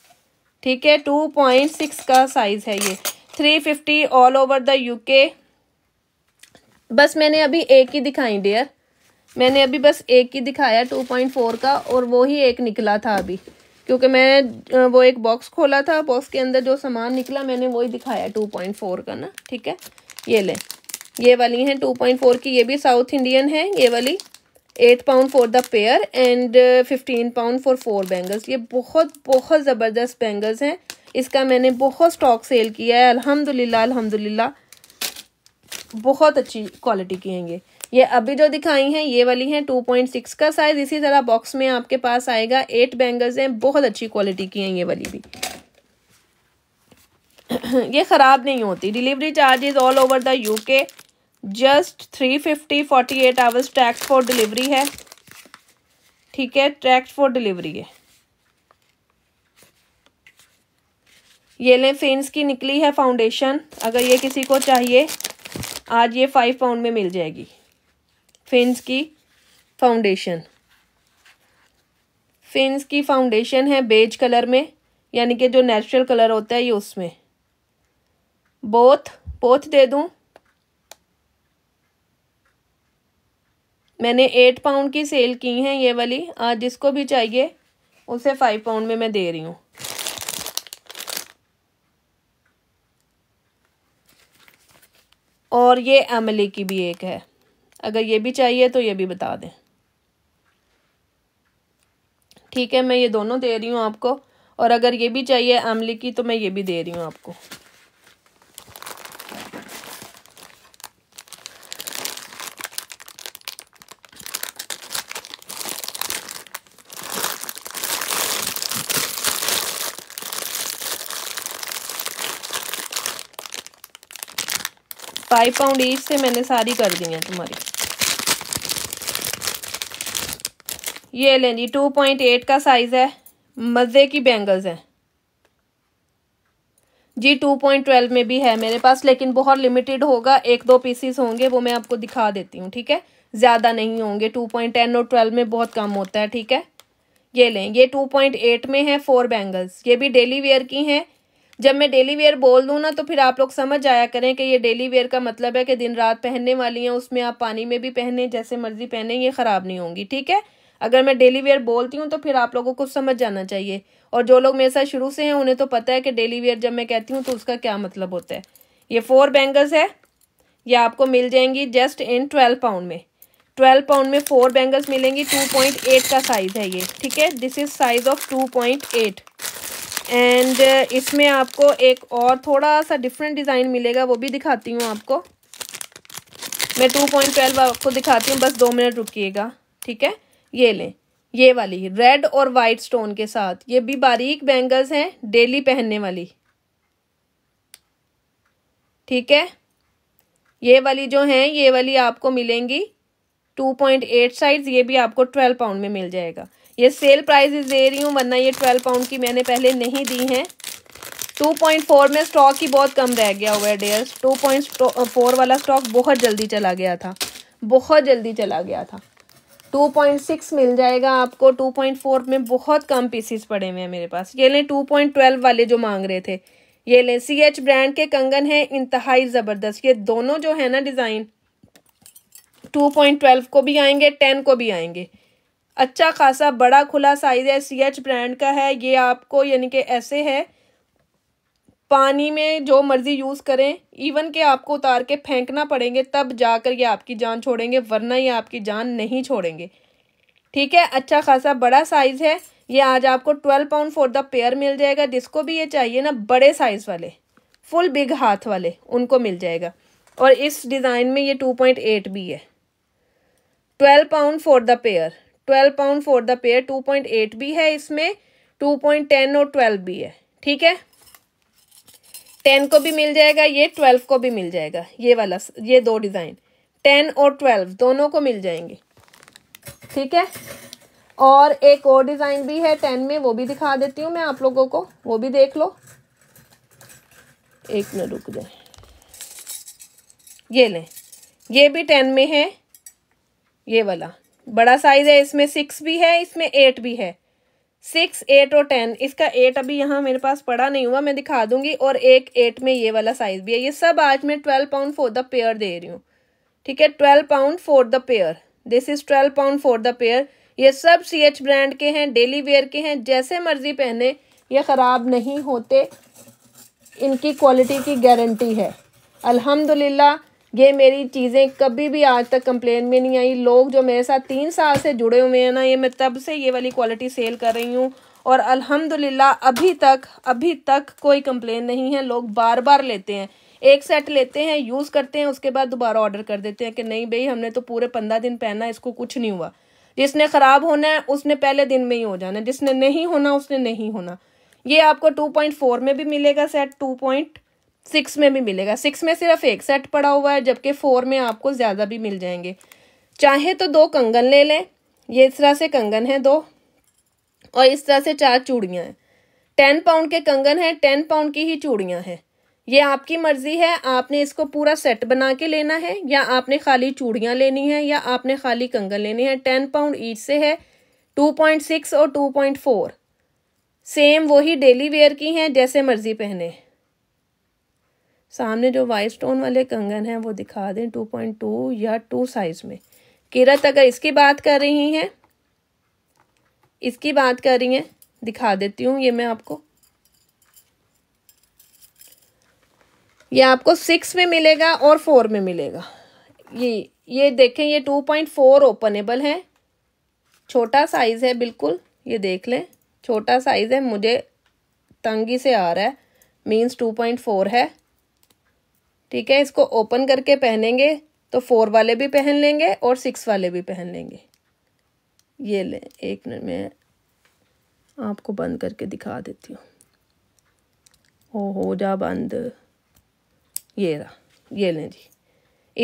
ठीक है टू पॉइंट सिक्स का साइज़ है ये three fifty all over the UK बस मैंने अभी एक ही दिखाई डियर मैंने अभी बस एक ही दिखाया टू पॉइंट फोर का और वो ही एक निकला था अभी क्योंकि मैं वो एक बॉक्स खोला था बॉक्स के अंदर जो सामान निकला मैंने वही दिखाया टू पॉइंट फोर का ना ठीक है ये लें ये वाली हैं टू पॉइंट फोर की ये भी साउथ इंडियन है ये वाली eight pound for the pair and fifteen pound for four bangles ये बहुत बहुत ज़बरदस्त बैंगल्स हैं इसका मैंने बहुत स्टॉक सेल किया है अल्हम्दुलिल्लाह अल्हम्दुलिल्लाह बहुत अच्छी क्वालिटी की हैं ये ये अभी जो दिखाई हैं ये वाली हैं टू पॉइंट सिक्स का साइज इसी तरह बॉक्स में आपके पास आएगा एट बैंगल्स हैं बहुत अच्छी क्वालिटी की हैं ये वाली भी (clears throat) ये ख़राब नहीं होती delivery charges all over the UK just three fifty forty eight hours takes for delivery है ठीक है टैक्स फॉर डिलीवरी है ये लें फिन्स की निकली है फाउंडेशन अगर ये किसी को चाहिए आज ये फाइव पाउंड में मिल जाएगी फेंस की फाउंडेशन फेंस की फाउंडेशन है बेज कलर में यानी कि जो नेचुरल कलर होता है ये उसमें बोथ बोथ दे दूँ मैंने एट पाउंड की सेल की है ये वाली आज जिसको भी चाहिए उसे फाइव पाउंड में मैं दे रही हूँ और ये अमले की भी एक है अगर ये भी चाहिए तो ये भी बता दें ठीक है मैं ये दोनों दे रही हूँ आपको और अगर ये भी चाहिए अमले की तो मैं ये भी दे रही हूँ आपको फाइव पाउंड ईच से मैंने सारी कर दी है तुम्हारी ये लें जी टू पॉइंट एट का साइज़ है मज़े की बैंगल्स हैं जी टू पॉइंट ट्वेल्व में भी है मेरे पास लेकिन बहुत लिमिटेड होगा एक दो पीसीस होंगे वो मैं आपको दिखा देती हूँ ठीक है ज़्यादा नहीं होंगे टू पॉइंट टेन और ट्वेल्व में बहुत कम होता है ठीक है ये लें ये टू पॉइंट एट में है फोर बैंगल्स ये भी डेली वेयर की हैं जब मैं डेली वेयर बोल दूँ ना तो फिर आप लोग समझ आया करें कि ये डेली वेयर का मतलब है कि दिन रात पहनने वाली हैं उसमें आप पानी में भी पहने जैसे मर्जी पहने ये ख़राब नहीं होंगी ठीक है अगर मैं डेली वेयर बोलती हूँ तो फिर आप लोगों को समझ जाना चाहिए और जो लोग मेरे साथ शुरू से हैं उन्हें तो पता है कि डेली वेयर जब मैं कहती हूँ तो उसका क्या मतलब होता है ये फोर बैंगल्स है ये आपको मिल जाएंगी जस्ट इन ट्वेल्व पाउंड में ट्वेल्व पाउंड में फोर बैंगल्स मिलेंगी टू पॉइंट एट का साइज़ है ये ठीक है this is size of two point eight and uh, इसमें आपको एक और थोड़ा सा डिफरेंट डिज़ाइन मिलेगा वो भी दिखाती हूँ आपको मैं टू पॉइंट ट्वेल्व आपको दिखाती हूँ बस दो मिनट रुकिएगा ठीक है ये लें ये वाली रेड और वाइट स्टोन के साथ ये भी बारीक बैंगल्स हैं डेली पहनने वाली ठीक है ये वाली जो हैं ये वाली आपको मिलेंगी टू पॉइंट एट साइज ये भी आपको ट्वेल्व पाउंड में मिल जाएगा ये सेल प्राइजेस दे रही हूँ वरना ये ट्वेल्व पाउंड की मैंने पहले नहीं दी हैं टू पॉइंट फोर में स्टॉक ही बहुत कम रह गया हुआ है डेयर्स टू पॉइंट फोर वाला स्टॉक बहुत जल्दी चला गया था बहुत जल्दी चला गया था टू पॉइंट सिक्स मिल जाएगा आपको टू पॉइंट फोर में बहुत कम पीसीस पड़े हुए हैं मेरे पास ये लें टू पॉइंट ट्वेल्व वाले जो मांग रहे थे ये लें सी एच ब्रांड के कंगन है इंतहाई ज़बरदस्त ये दोनों जो है ना डिज़ाइन टू पॉइंट ट्वेल्व को भी आएंगे टेन को भी आएंगे अच्छा खासा बड़ा खुला साइज है सी एच ब्रांड का है ये आपको यानी कि ऐसे है पानी में जो मर्ज़ी यूज़ करें इवन के आपको उतार के फेंकना पड़ेंगे तब जाकर ये आपकी जान छोड़ेंगे वरना ये आपकी जान नहीं छोड़ेंगे ठीक है अच्छा खासा बड़ा साइज़ है ये आज आपको twelve pound for the pair मिल जाएगा जिसको भी ये चाहिए ना बड़े साइज़ वाले फुल बिग हाथ वाले उनको मिल जाएगा और इस डिज़ाइन में ये टू पॉइंट एट भी है twelve pound for the pair twelve pound for the pair two point eight भी है इसमें टू पॉइंट टेन और ट्वेल्व भी है ठीक है टेन को भी मिल जाएगा ये ट्वेल्व को भी मिल जाएगा ये वाला ये दो डिज़ाइन टेन और ट्वेल्व दोनों को मिल जाएंगे ठीक है और एक और डिज़ाइन भी है टेन में वो भी दिखा देती हूँ मैं आप लोगों को वो भी देख लो एक मिनट रुक जाए ये लें ये भी टेन में है ये वाला बड़ा साइज है इसमें सिक्स भी है इसमें एट भी है सिक्स एट और टेन इसका एट अभी यहाँ मेरे पास पड़ा नहीं हुआ मैं दिखा दूंगी और एक एट में ये वाला साइज भी है ये सब आज मैं twelve pound for the pair दे रही हूँ ठीक है twelve pound for the pair this is twelve pound for the pair ये सब सी एच ब्रांड के हैं डेली वेयर के हैं जैसे मर्जी पहने ये ख़राब नहीं होते इनकी क्वालिटी की गारंटी है अल्हम्दुलिल्लाह ये मेरी चीज़ें कभी भी आज तक कंप्लेन में नहीं आई लोग जो मेरे साथ तीन साल से जुड़े हुए हैं ना ये मैं तब से ये वाली क्वालिटी सेल कर रही हूँ और अल्हम्दुलिल्लाह अभी तक अभी तक कोई कंप्लेन नहीं है लोग बार बार लेते हैं एक सेट लेते हैं यूज़ करते हैं उसके बाद दोबारा ऑर्डर कर देते हैं कि नहीं भाई हमने तो पूरे पंद्रह दिन पहना इसको कुछ नहीं हुआ जिसने ख़राब होना है उसने पहले दिन में ही हो जाना जिसने नहीं होना उसने नहीं होना ये आपको टू पॉइंट फोर में भी मिलेगा सेट टू पॉइंट सिक्स में भी मिलेगा सिक्स में सिर्फ एक सेट पड़ा हुआ है जबकि फोर में आपको ज़्यादा भी मिल जाएंगे चाहे तो दो कंगन ले लें ये इस तरह से कंगन है दो और इस तरह से चार चूड़ियाँ हैं टेन पाउंड के कंगन है टेन पाउंड की ही चूड़ियाँ हैं ये आपकी मर्ज़ी है आपने इसको पूरा सेट बना के लेना है या आपने खाली चूड़ियाँ लेनी है या आपने खाली कंगन लेनी है टेन पाउंड ईच से है टू पॉइंट सिक्स और टू पॉइंट फोर सेम वही डेली वेयर की हैं जैसे मर्ज़ी पहने सामने जो वाइट स्टोन वाले कंगन हैं वो दिखा दें टू पॉइंट टू या टू साइज में किरत अगर इसकी बात कर रही हैं इसकी बात कर रही हैं दिखा देती हूँ ये मैं आपको ये आपको सिक्स में मिलेगा और फोर में मिलेगा ये ये देखें ये टू पॉइंट फोर ओपनेबल है छोटा साइज़ है बिल्कुल ये देख लें छोटा साइज़ है मुझे तंगी से आ रहा है मीन्स टू पॉइंट फोर है ठीक है इसको ओपन करके पहनेंगे तो फोर वाले भी पहन लेंगे और सिक्स वाले भी पहन लेंगे ये ले एक मिनट में आपको बंद करके दिखा देती हूँ ओ हो जा बंद ये रहा ये लें जी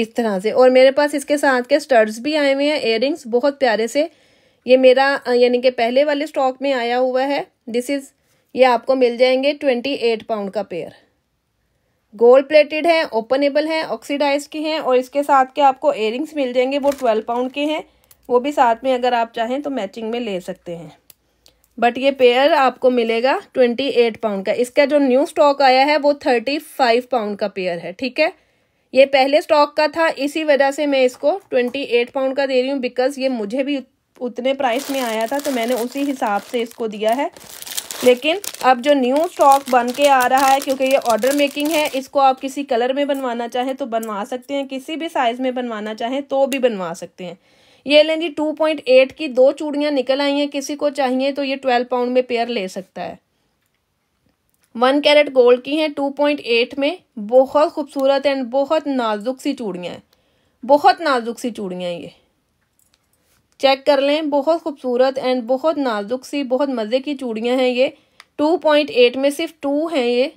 इस तरह से और मेरे पास इसके साथ के स्टड्स भी आए हुए हैं एयर बहुत प्यारे से ये मेरा यानी कि पहले वाले स्टॉक में आया हुआ है दिस इज़ ये आपको मिल जाएंगे ट्वेंटी एट पाउंड का पेयर गोल्ड प्लेटेड हैं ओपनेबल हैं ऑक्सीडाइज के हैं और इसके साथ के आपको एयरिंग्स मिल जाएंगे वो ट्वेल्व पाउंड के हैं वो भी साथ में अगर आप चाहें तो मैचिंग में ले सकते हैं बट ये पेयर आपको मिलेगा ट्वेंटी एट पाउंड का इसका जो न्यू स्टॉक आया है वो थर्टी फाइव पाउंड का पेयर है ठीक है ये पहले स्टॉक का था इसी वजह से मैं इसको ट्वेंटी एट पाउंड का दे रही हूँ बिकॉज ये मुझे भी उतने प्राइस में आया था तो मैंने उसी हिसाब से इसको दिया है लेकिन अब जो न्यू स्टॉक बन के आ रहा है क्योंकि ये ऑर्डर मेकिंग है इसको आप किसी कलर में बनवाना चाहें तो बनवा सकते हैं किसी भी साइज़ में बनवाना चाहें तो भी बनवा सकते हैं ये लें जी टू पॉइंट एट की दो चूड़ियाँ निकल आई हैं किसी को चाहिए तो ये ट्वेल्व पाउंड में पेयर ले सकता है वन कैरेट गोल्ड की हैं टू पॉइंट एट में बहुत खूबसूरत एंड बहुत नाजुक सी चूड़ियाँ हैं बहुत नाजुक सी चूड़ियाँ ये चेक कर लें बहुत खूबसूरत एंड बहुत नाजुक सी बहुत मज़े की चूड़ियाँ हैं ये टू पॉइंट एट में सिर्फ टू हैं ये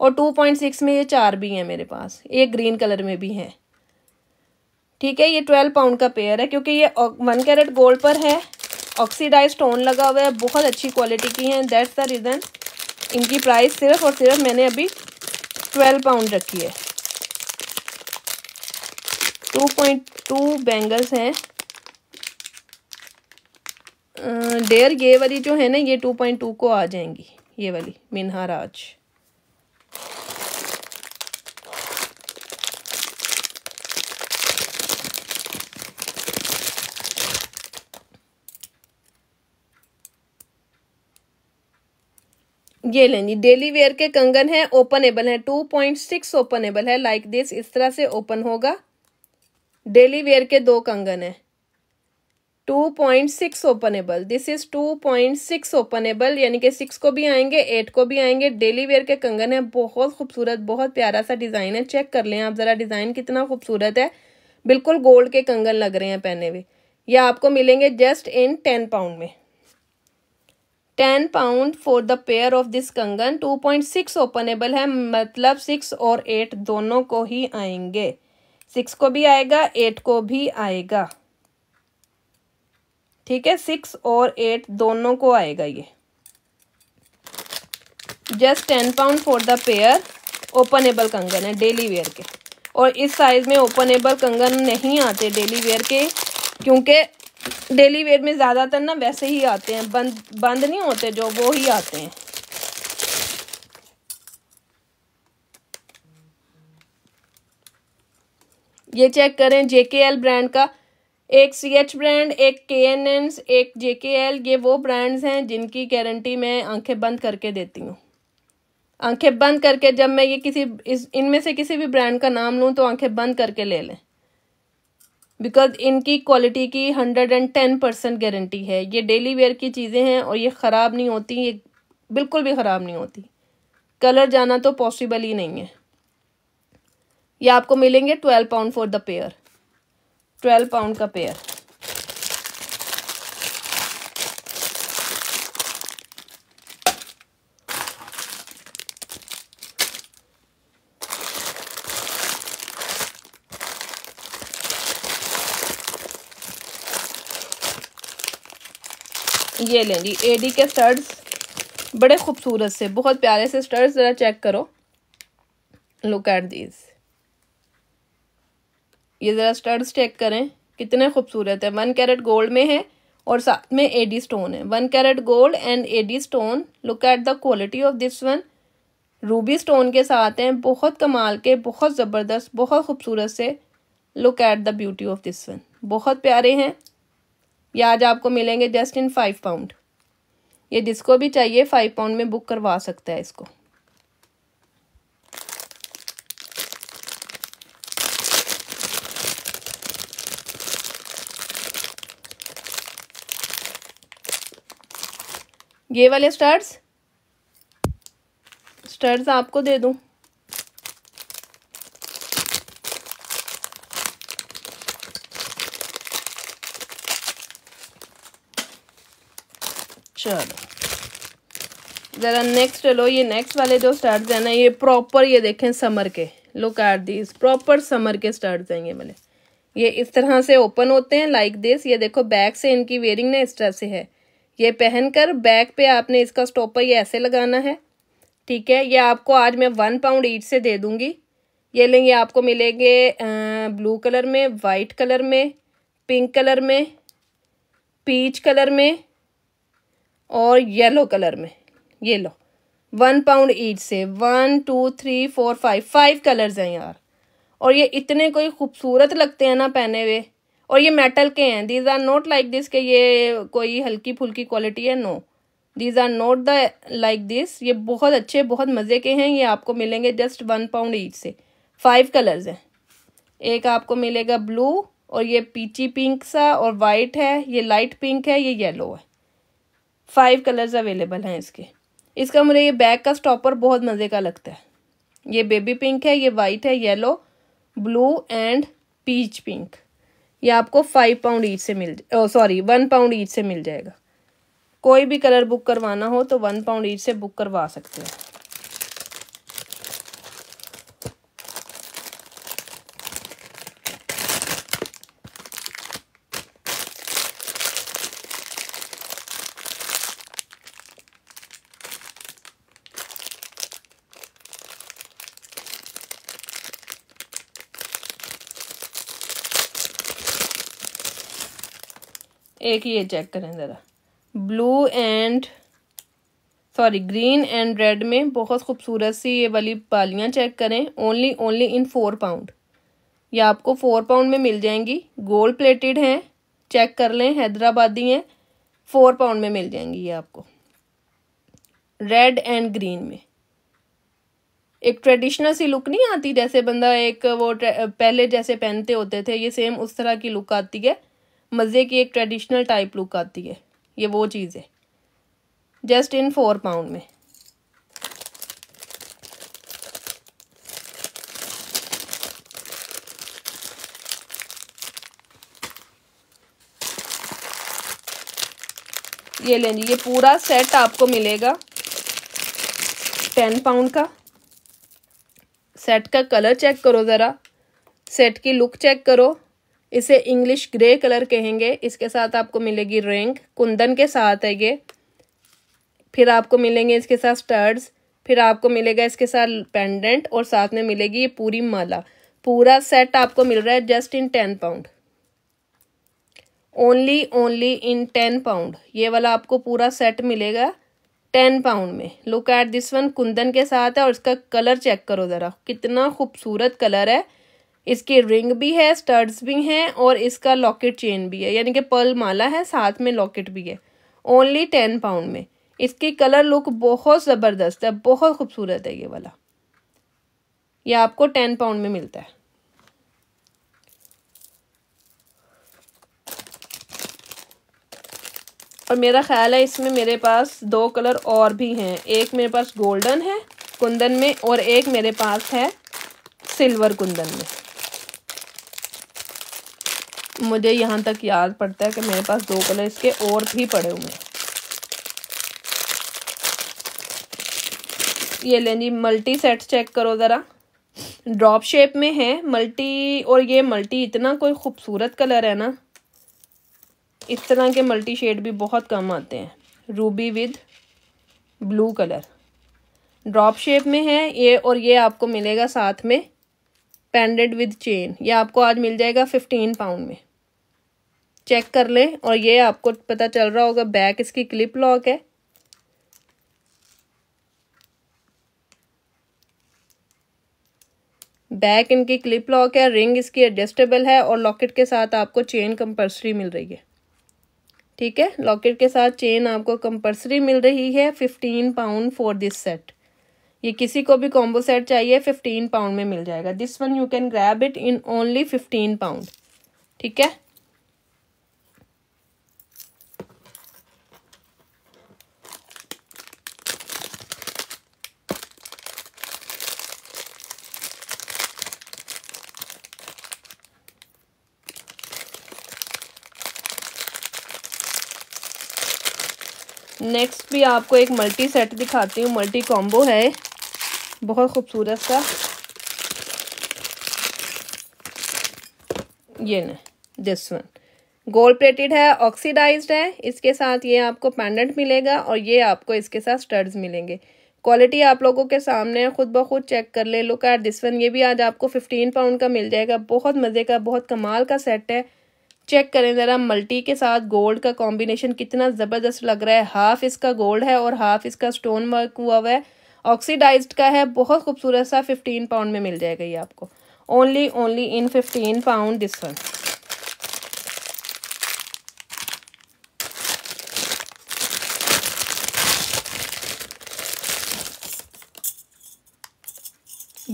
और टू पॉइंट सिक्स में ये चार भी हैं मेरे पास एक ग्रीन कलर में भी हैं ठीक है ये ट्वेल्व पाउंड का पेयर है क्योंकि ये वन कैरेट गोल्ड पर है ऑक्सीडाइज स्टोन लगा हुआ है बहुत अच्छी क्वालिटी की हैं दैट्स द रीज़न इनकी प्राइस सिर्फ और सिर्फ मैंने अभी ट्वेल्व पाउंड रखी है टू पॉइंट टू बैंगल्स हैं डेयर ये वाली जो है ना ये टू पॉइंट टू को आ जाएंगी ये वाली मिनहा ये लें जी डेली वेयर के कंगन है ओपनेबल है टू पॉइंट सिक्स ओपनेबल है लाइक like दिस इस तरह से ओपन होगा डेली वेयर के दो कंगन है two point six openable this is two point six openable यानी कि सिक्स को भी आएंगे एट को भी आएंगे डेली वेयर के कंगन है बहुत खूबसूरत बहुत प्यारा सा डिज़ाइन है चेक कर लें आप ज़रा डिज़ाइन कितना खूबसूरत है बिल्कुल गोल्ड के कंगन लग रहे हैं पहने हुए यह आपको मिलेंगे जस्ट इन टेन पाउंड में ten pound for the pair of this कंगन टू पॉइंट सिक्स ओपनेबल है मतलब सिक्स और एट दोनों को ही आएंगे सिक्स को भी आएगा एट को भी आएगा ठीक है सिक्स और एट दोनों को आएगा ये just ten pound for the pair openable कंगन है डेली वेयर के और इस साइज़ में ओपनेबल कंगन नहीं आते डेली वेयर के क्योंकि डेली वेयर में ज़्यादातर ना वैसे ही आते हैं बंद बंद नहीं होते जो वो ही आते हैं ये चेक करें जेके एल ब्रांड का एक सी एच ब्रांड एक के एन एन एक जे के एल ये वो ब्रांड्स हैं जिनकी गारंटी मैं आंखें बंद करके देती हूँ आंखें बंद करके जब मैं ये किसी इस इनमें से किसी भी ब्रांड का नाम लूँ तो आंखें बंद करके ले लें बिकॉज इनकी क्वालिटी की hundred and ten percent guarantee है ये डेली वेयर की चीज़ें हैं और ये ख़राब नहीं होती ये बिल्कुल भी ख़राब नहीं होती कलर जाना तो पॉसिबल ही नहीं है ये आपको मिलेंगे twelve pound for the pair twelve pound का पेयर ये लें जी एडी के स्टड्स बड़े खूबसूरत से बहुत प्यारे से स्टर्ड्स ज़रा चेक करो लुक एट दीज़ ये ज़रा स्टड्स चेक करें कितने खूबसूरत है वन कैरेट गोल्ड में है और साथ में एडी स्टोन है one carat gold and A D stone look at the quality of this one ruby stone के साथ हैं बहुत कमाल के बहुत ज़बरदस्त बहुत खूबसूरत से look at the beauty of this one बहुत प्यारे हैं ये आज आपको मिलेंगे जस्ट इन फाइव पाउंड ये जिसको भी चाहिए फाइव पाउंड में बुक करवा सकता है इसको ये वाले स्टर्स स्टर्स आपको दे दूं चलो ज़रा नेक्स्ट लो ये नेक्स्ट वाले जो स्टार्ट है ना ये प्रॉपर ये देखें समर के look at these proper summer के स्टार्ट हैं ये मैंने ये इस तरह से ओपन होते हैं लाइक like दिस ये देखो बैक से इनकी वेयरिंग ना इस तरह से है ये पहनकर बैक पे आपने इसका स्टॉपर ये ऐसे लगाना है ठीक है ये आपको आज मैं वन पाउंड ईट से दे दूँगी ये लेंगे आपको मिलेंगे ब्लू कलर में वाइट कलर में पिंक कलर में पीच कलर में और येलो कलर में ये लो वन पाउंड ईट से one two three four five five colours हैं यार और ये इतने कोई खूबसूरत लगते हैं ना पहने हुए और ये मेटल के हैं these are not like this के ये कोई हल्की फुल्की क्वालिटी है no these are not the like this ये बहुत अच्छे बहुत मज़े के हैं ये आपको मिलेंगे जस्ट वन पाउंड ईच से फाइव कलर्स हैं एक आपको मिलेगा ब्लू और ये पीची पिंक सा और वाइट है ये लाइट पिंक है ये येलो है फाइव कलर्स अवेलेबल हैं इसके इसका मुझे ये बैग का स्टॉपर बहुत मज़े का लगता है ये बेबी पिंक है ये वाइट है yellow blue and peach pink ये आपको फाइव पाउंड ईच से मिल सॉरी वन पाउंड ईच से मिल जाएगा कोई भी कलर बुक करवाना हो तो वन पाउंड ईच से बुक करवा सकते हैं कि ये चेक करें ज़रा blue and sorry green and red में बहुत खूबसूरत सी ये वाली बालियाँ चेक करें only only in four pound ये आपको फोर पाउंड में मिल जाएंगी गोल्ड प्लेटेड हैं चेक कर लें हैदराबादी हैं फोर पाउंड में मिल जाएंगी ये आपको रेड एंड ग्रीन में एक ट्रेडिशनल सी लुक नहीं आती जैसे बंदा एक वो पहले जैसे पहनते होते थे ये सेम उस तरह की लुक आती है मज़े की एक ट्रेडिशनल टाइप लुक आती है ये वो चीज़ है जस्ट इन फोर पाउंड में ये लें जी ये पूरा सेट आपको मिलेगा टेन पाउंड का सेट का कलर चेक करो ज़रा सेट की लुक चेक करो इसे इंग्लिश ग्रे कलर कहेंगे इसके साथ आपको मिलेगी रिंग कुंदन के साथ है ये फिर आपको मिलेंगे इसके साथ स्टर्ड्स फिर आपको मिलेगा इसके साथ पेंडेंट और साथ में मिलेगी ये पूरी माला पूरा सेट आपको मिल रहा है just in ten pound only only in ten pound ये वाला आपको पूरा सेट मिलेगा टेन पाउंड में look at this one kundan के साथ है और इसका कलर चेक करो ज़रा कितना खूबसूरत कलर है इसके रिंग भी है स्टड्स भी हैं और इसका लॉकेट चेन भी है यानी कि पर्ल माला है साथ में लॉकेट भी है ओनली टेन पाउंड में इसकी कलर लुक बहुत ज़बरदस्त है बहुत खूबसूरत है ये वाला ये आपको टेन पाउंड में मिलता है और मेरा ख्याल है इसमें मेरे पास दो कलर और भी हैं एक मेरे पास गोल्डन है कुंदन में और एक मेरे पास है सिल्वर कुंदन में मुझे यहाँ तक याद पड़ता है कि मेरे पास दो कलर इसके और भी पड़े हुए हैं ये लें जी मल्टी सेट चेक करो ज़रा ड्रॉप शेप में है मल्टी और ये मल्टी इतना कोई खूबसूरत कलर है ना इस तरह के मल्टी शेड भी बहुत कम आते हैं ruby with blue colour drop shape में है ये और ये आपको मिलेगा साथ में पेंडेड विद चेन ये आपको आज मिल जाएगा फिफ्टीन पाउंड में चेक कर लें और ये आपको पता चल रहा होगा बैक इसकी क्लिप लॉक है बैक इनकी क्लिप लॉक है रिंग इसकी एडजस्टेबल है और लॉकेट के साथ आपको चेन कंपल्सरी मिल रही है ठीक है लॉकेट के साथ चेन आपको कंपल्सरी मिल रही है fifteen pound for this set ये किसी को भी कॉम्बो सेट चाहिए फिफ्टीन पाउंड में मिल जाएगा this one you can grab it in only fifteen pound ठीक है नेक्स्ट भी आपको एक मल्टी सेट दिखाती हूँ मल्टी कॉम्बो है बहुत खूबसूरत सा ये ना दिस वन गोल्ड प्लेटेड है ऑक्सीडाइज्ड है इसके साथ ये आपको पेंडेंट मिलेगा और ये आपको इसके साथ स्टड्स मिलेंगे क्वालिटी आप लोगों के सामने खुद ब खुद चेक कर ले लुक एट दिस वन ये भी आज आपको फिफ्टीन पाउंड का मिल जाएगा बहुत मज़े का बहुत कमाल का सेट है चेक करें ज़रा मल्टी के साथ गोल्ड का कॉम्बिनेशन कितना ज़बरदस्त लग रहा है हाफ इसका गोल्ड है और हाफ इसका स्टोन वर्क हुआ हुआ है ऑक्सीडाइज का है बहुत खूबसूरत सा फिफ्टीन पाउंड में मिल जाएगा ये आपको only only in fifteen pound this one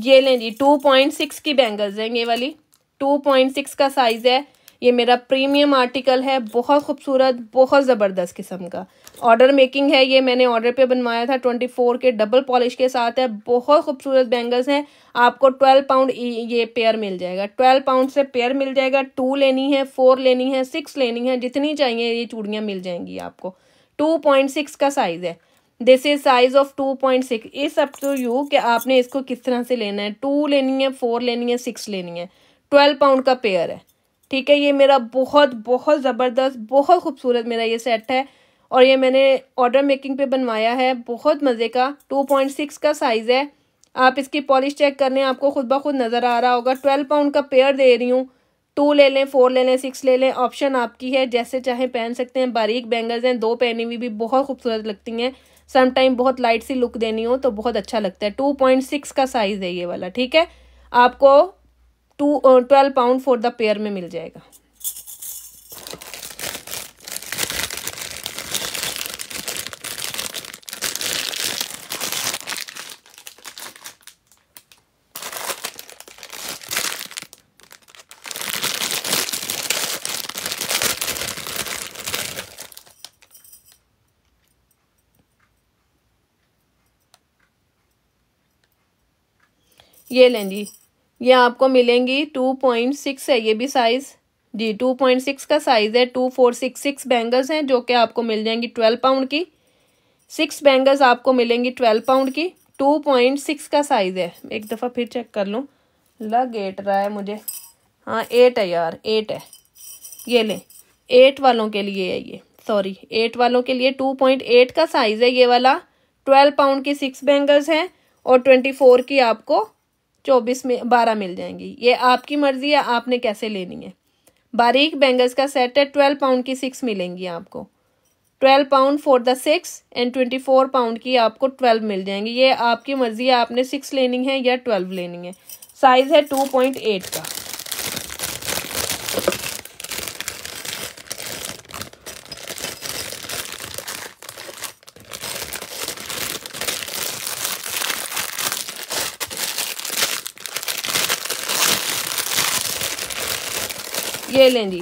ये लें जी टू पॉइंट सिक्स की बैंगल्स हैं ये वाली टू पॉइंट सिक्स का साइज़ है ये मेरा प्रीमियम आर्टिकल है बहुत खूबसूरत बहुत ज़बरदस्त किस्म का ऑर्डर मेकिंग है ये मैंने ऑर्डर पे बनवाया था ट्वेंटी फोर के डबल पॉलिश के साथ है बहुत खूबसूरत बैंगल्स हैं आपको ट्वेल्व पाउंड ये पेयर मिल जाएगा ट्वेल्व पाउंड से पेयर मिल जाएगा टू लेनी है फोर लेनी है सिक्स लेनी है जितनी चाहिए ये चूड़ियाँ मिल जाएंगी आपको टू पॉइंट सिक्स का साइज़ है this is size of two point six is up to you कि आपने इसको किस तरह से लेना है टू लेनी है फोर लेनी है सिक्स लेनी है ट्वेल्व पाउंड का पेयर है ठीक है ये मेरा बहुत बहुत ज़बरदस्त बहुत खूबसूरत मेरा ये सेट है और ये मैंने ऑर्डर मेकिंग पे बनवाया है बहुत मज़े का टू पॉइंट सिक्स का साइज़ है आप इसकी पॉलिश चेक कर लें आपको खुद ब खुद नज़र आ रहा होगा ट्वेल्व पाउंड का पेयर दे रही हूँ टू ले लें फोर ले लें सिक्स ले लें ऑप्शन आपकी है जैसे चाहे पहन सकते हैं बारीक बैंगल्स हैं दो पहनी हुई भी बहुत खूबसूरत लगती हैं समटाइम बहुत लाइट सी लुक देनी हो तो बहुत अच्छा लगता है टू पॉइंट सिक्स का साइज़ है ये वाला ठीक है आपको two twelve pound for the pair में मिल जाएगा ये लें जी ये आपको मिलेंगी टू पॉइंट सिक्स है ये भी साइज़ जी टू पॉइंट सिक्स का साइज़ है two four six six bangles हैं जो कि आपको मिल जाएंगी ट्वेल्व पाउंड की सिक्स बैंगल्स आपको मिलेंगी ट्वेल्व पाउंड की टू पॉइंट सिक्स का साइज़ है एक दफ़ा फिर चेक कर लूँ लग एट रहा है मुझे हाँ एट है यार एट है ये लें एट वालों के लिए है ये सॉरी एट वालों के लिए टू पॉइंट एट का साइज़ है ये वाला ट्वेल्व पाउंड की सिक्स बैंगल्स हैं और ट्वेंटी फोर की आपको चौबीस में बारह मिल जाएंगी ये आपकी मर्जी है आपने कैसे लेनी है बारीक बैंगल्स का सेट है ट्वेल्व पाउंड की सिक्स मिलेंगी आपको twelve pound for the six and twenty four pound की आपको ट्वेल्व मिल जाएंगी ये आपकी मर्जी है आपने सिक्स लेनी है या ट्वेल्व लेनी है साइज़ है टू पॉइंट एट का ये लें जी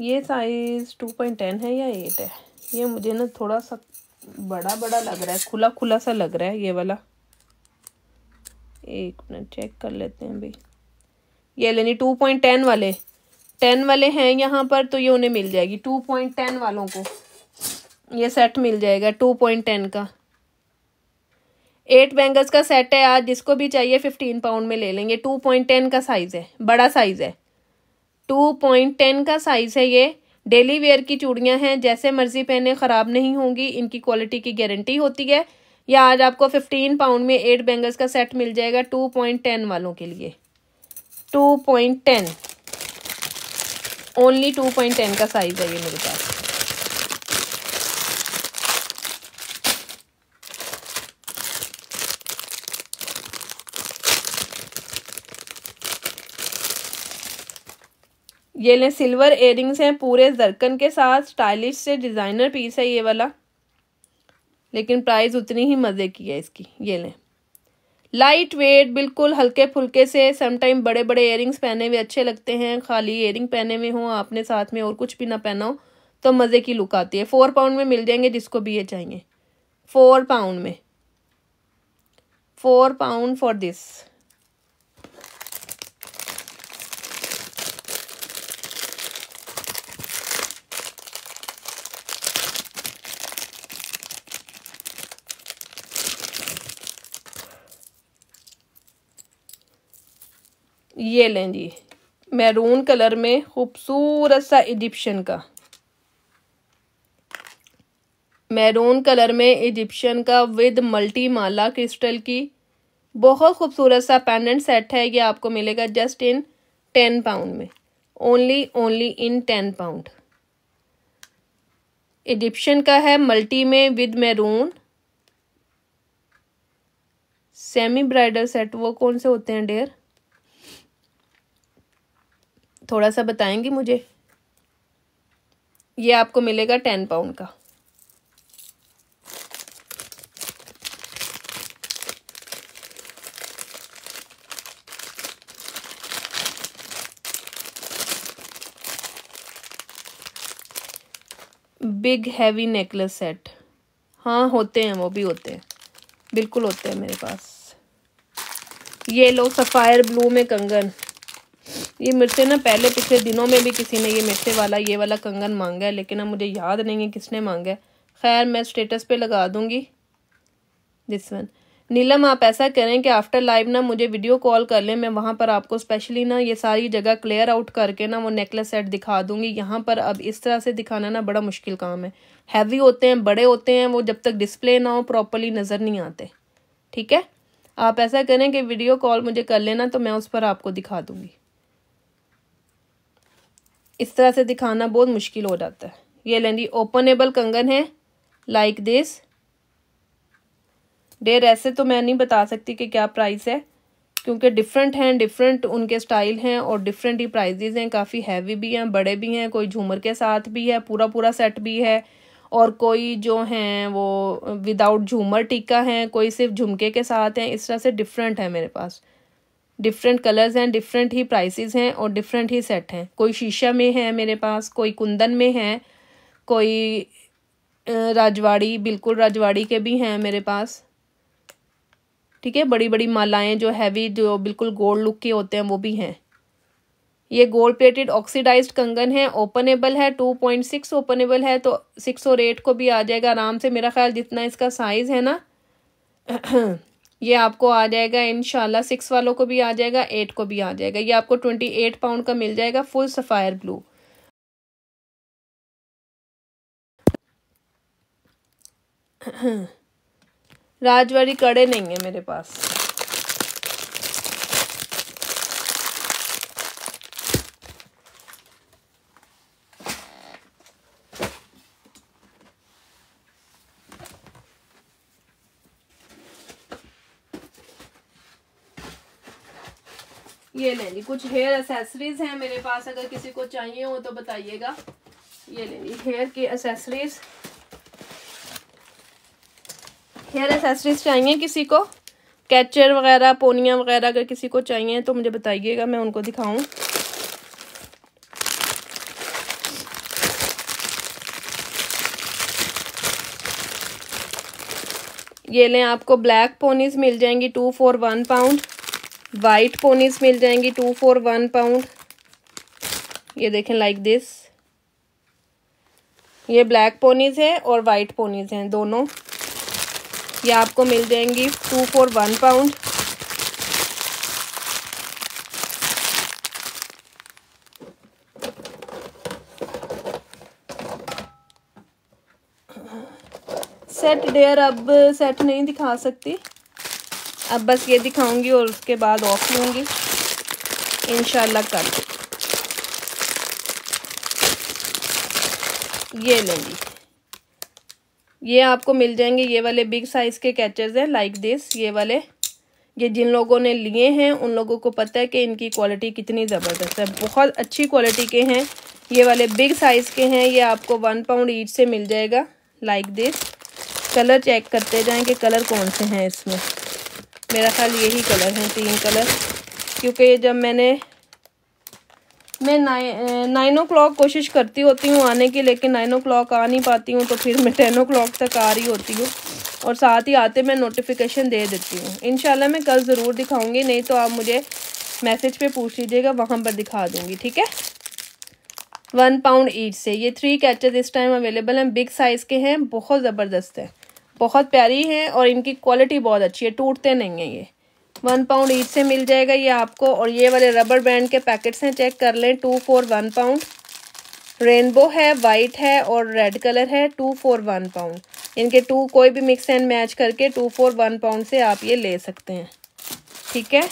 ये साइज़ टू पॉइंट टेन है या एट है ये मुझे ना थोड़ा सा बड़ा बड़ा लग रहा है खुला खुला सा लग रहा है ये वाला एक मिनट चेक कर लेते हैं भाई ये लेनी टू पॉइंट टेन वाले टेन वाले हैं यहाँ पर तो ये उन्हें मिल जाएगी टू पॉइंट टेन वालों को ये सेट मिल जाएगा टू पॉइंट टेन का एट बैंगल्स का सेट है आज जिसको भी चाहिए फिफ्टीन पाउंड में ले लेंगे टू पॉइंट टेन का साइज़ है बड़ा साइज़ है टू पॉइंट टेन का साइज़ है ये डेली वेयर की चूड़ियाँ हैं जैसे मर्जी पहने ख़राब नहीं होंगी इनकी क्वालिटी की गारंटी होती है या आज आपको फिफ्टीन पाउंड में एट बैंगल्स का सेट मिल जाएगा टू पॉइंट टेन वालों के लिए two point ten only two point ten का साइज़ है ये मेरे पास ये लें सिल्वर एयरिंग्स हैं पूरे जरकन के साथ स्टाइलिश से डिज़ाइनर पीस है ये वाला लेकिन प्राइस उतनी ही मज़े की है इसकी ये लें लाइट वेट बिल्कुल हल्के फुल्के से समटाइम बड़े बड़े एयरिंग्स पहने हुए अच्छे लगते हैं खाली एयरिंग पहने हुए हों आपने साथ में और कुछ भी ना पहना हो तो मज़े की लुक आती है फोर पाउंड में मिल जाएंगे जिसको भी ये चाहिए फोर पाउंड में फोर पाउंड फॉर दिस ये लें जी मैरून कलर में खूबसूरत सा इजिप्शियन का मैरून कलर में इजिप्शियन का विद मल्टी माला क्रिस्टल की बहुत खूबसूरत सा पैंडेंट सेट है ये आपको मिलेगा जस्ट इन टेन पाउंड में only only in ten pound Egyptian का है मल्टी में with maroon semi bridal set वो कौन से होते हैं डेयर थोड़ा सा बताएंगी मुझे ये आपको मिलेगा टेन पाउंड का बिग हैवी नेकलेस सेट हाँ होते हैं वो भी होते हैं बिल्कुल होते हैं मेरे पास ये लो सफ़ायर ब्लू में कंगन ये मिर्चें ना पहले पिछले दिनों में भी किसी ने ये मिर्चे वाला ये वाला कंगन मांगा है लेकिन अब मुझे याद नहीं है किसने मांगा है खैर मैं स्टेटस पे लगा दूँगी दिस वन नीलम आप ऐसा करें कि आफ्टर लाइव ना मुझे वीडियो कॉल कर लें मैं वहाँ पर आपको स्पेशली ना ये सारी जगह क्लियर आउट करके ना वो नेकलेस सेट दिखा दूंगी यहाँ पर अब इस तरह से दिखाना ना बड़ा मुश्किल काम है हैवी होते हैं बड़े होते हैं वो जब तक डिस्प्ले ना हो प्रॉपरली नज़र नहीं आते ठीक है आप ऐसा करें कि वीडियो कॉल मुझे कर लेना तो मैं उस पर आपको दिखा दूँगी इस तरह से दिखाना बहुत मुश्किल हो जाता है ये लेंदी ओपनेबल कंगन है लाइक दिस डेर ऐसे तो मैं नहीं बता सकती कि क्या प्राइस है क्योंकि डिफरेंट हैं डिफरेंट उनके स्टाइल हैं और डिफरेंट ही प्राइजेज़ हैं काफ़ी हैवी भी हैं बड़े भी हैं कोई झूमर के साथ भी है पूरा पूरा सेट भी है और कोई जो हैं वो विदाउट झूमर टीका हैं कोई सिर्फ झुमके के साथ हैं इस तरह से डिफरेंट है मेरे पास डिफरेंट कलर्स हैं डिफरेंट ही प्राइसेस हैं और डिफरेंट ही सेट हैं कोई शीशा में है मेरे पास कोई कुंदन में है कोई राजवाड़ी बिल्कुल राजवाड़ी के भी हैं मेरे पास ठीक है बड़ी बड़ी मालाएं जो हैवी जो बिल्कुल गोल्ड लुक के होते हैं वो भी हैं ये गोल्ड प्लेटेड ऑक्सीडाइज्ड कंगन है ओपनेबल है टू पॉइंट सिक्स ओपनेबल है तो सिक्स और एट को भी आ जाएगा आराम से मेरा ख्याल जितना इसका साइज़ है ना (clears throat) ये आपको आ जाएगा इनशाला सिक्स वालों को भी आ जाएगा एट को भी आ जाएगा ये आपको ट्वेंटी एट पाउंड का मिल जाएगा फुल सफ़ायर ब्लू (clears throat) राजवाड़ी कड़े नहीं है मेरे पास ये ले ली कुछ हेयर एसेसरीज हैं मेरे पास अगर किसी को चाहिए हो तो बताइएगा ये ले ली हेयर की एसेसरीज हेयर एसेसरीज चाहिए किसी को कैचर वगैरह पोनिया वगैरह अगर किसी को चाहिए तो मुझे बताइएगा मैं उनको दिखाऊं ये लें आपको ब्लैक पोनीज मिल जाएंगी two for one pound white ponies मिल जाएंगी टू फोर वन पाउंड ये देखें लाइक दिस ये ब्लैक पोनीज हैं और वाइट पोनीज हैं दोनों ये आपको मिल जाएंगी two for one pound set डेयर अब सेट नहीं दिखा सकती अब बस ये दिखाऊंगी और उसके बाद ऑफ लूँगी इन कल ये लेंगी ये आपको मिल जाएंगे ये वाले बिग साइज़ के कैचेस हैं लाइक दिस ये वाले ये जिन लोगों ने लिए हैं उन लोगों को पता है कि इनकी क्वालिटी कितनी ज़बरदस्त है बहुत अच्छी क्वालिटी के हैं ये वाले बिग साइज़ के हैं ये आपको वन पाउंड ईट से मिल जाएगा लाइक दिस कलर चेक करते जाएं कि कलर कौन से हैं इसमें मेरा ख्याल यही कलर हैं तीन कलर क्योंकि जब मैंने मैं नाइन नाइन ओ क्लॉक कोशिश करती होती हूँ आने की लेकिन नाइन ओ क्लॉक आ नहीं पाती हूँ तो फिर मैं टेन ओ क्लॉक तक आ रही होती हूँ और साथ ही आते मैं नोटिफिकेशन दे देती हूँ इन मैं कल ज़रूर दिखाऊँगी नहीं तो आप मुझे मैसेज पे पूछ लीजिएगा वहाँ पर दिखा दूँगी ठीक है वन पाउंड ईट से ये थ्री कैचेज इस टाइम अवेलेबल हैं बिग साइज़ के हैं बहुत ज़बरदस्त है बहुत प्यारी हैं और इनकी क्वालिटी बहुत अच्छी है टूटते नहीं हैं ये वन पाउंड ईच से मिल जाएगा ये आपको और ये वाले रबर बैंड के पैकेट्स हैं चेक कर लें two for one pound rainbow है वाइट है और रेड कलर है टू फोर वन पाउंड इनके टू कोई भी मिक्स एंड मैच करके टू फोर वन पाउंड से आप ये ले सकते हैं ठीक है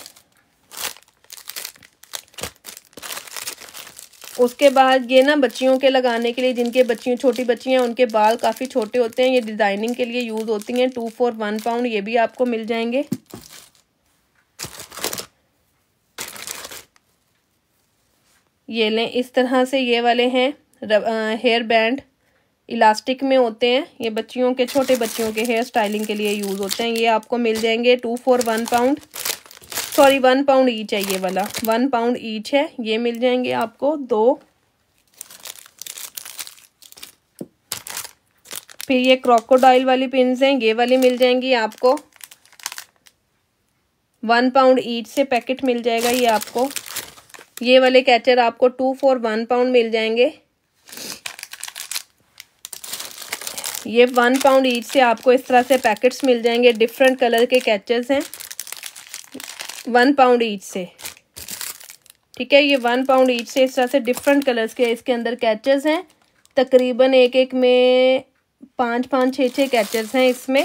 उसके बाद ये ना बच्चियों के लगाने के लिए जिनके बच्चियों छोटी बच्चियाँ उनके बाल काफ़ी छोटे होते हैं ये डिज़ाइनिंग के लिए यूज़ होती हैं टू फोर वन पाउंड ये भी आपको मिल जाएंगे ये लें इस तरह से ये वाले हैं हेयर बैंड इलास्टिक में होते हैं ये बच्चियों के छोटे बच्चियों के हेयर स्टाइलिंग के लिए यूज़ होते हैं ये आपको मिल जाएंगे two for one pound sorry one pound each है ये वाला वन पाउंड ईच है ये मिल जाएंगे आपको दो फिर ये क्रोकोडाइल वाली पिन हैं ये वाली मिल जाएंगी आपको वन पाउंड ईच से पैकेट मिल जाएगा ये आपको ये वाले कैचर आपको टू फोर वन पाउंड मिल जाएंगे ये वन पाउंड ईच से आपको इस तरह से पैकेट्स मिल जाएंगे डिफरेंट कलर के कैचेस हैं वन पाउंड ईच से ठीक है ये वन पाउंड ईच से इस तरह से डिफरेंट कलर्स के इसके अंदर कैचेस हैं तकरीबन एक एक में पाँच पाँच छः छः कैचेस हैं इसमें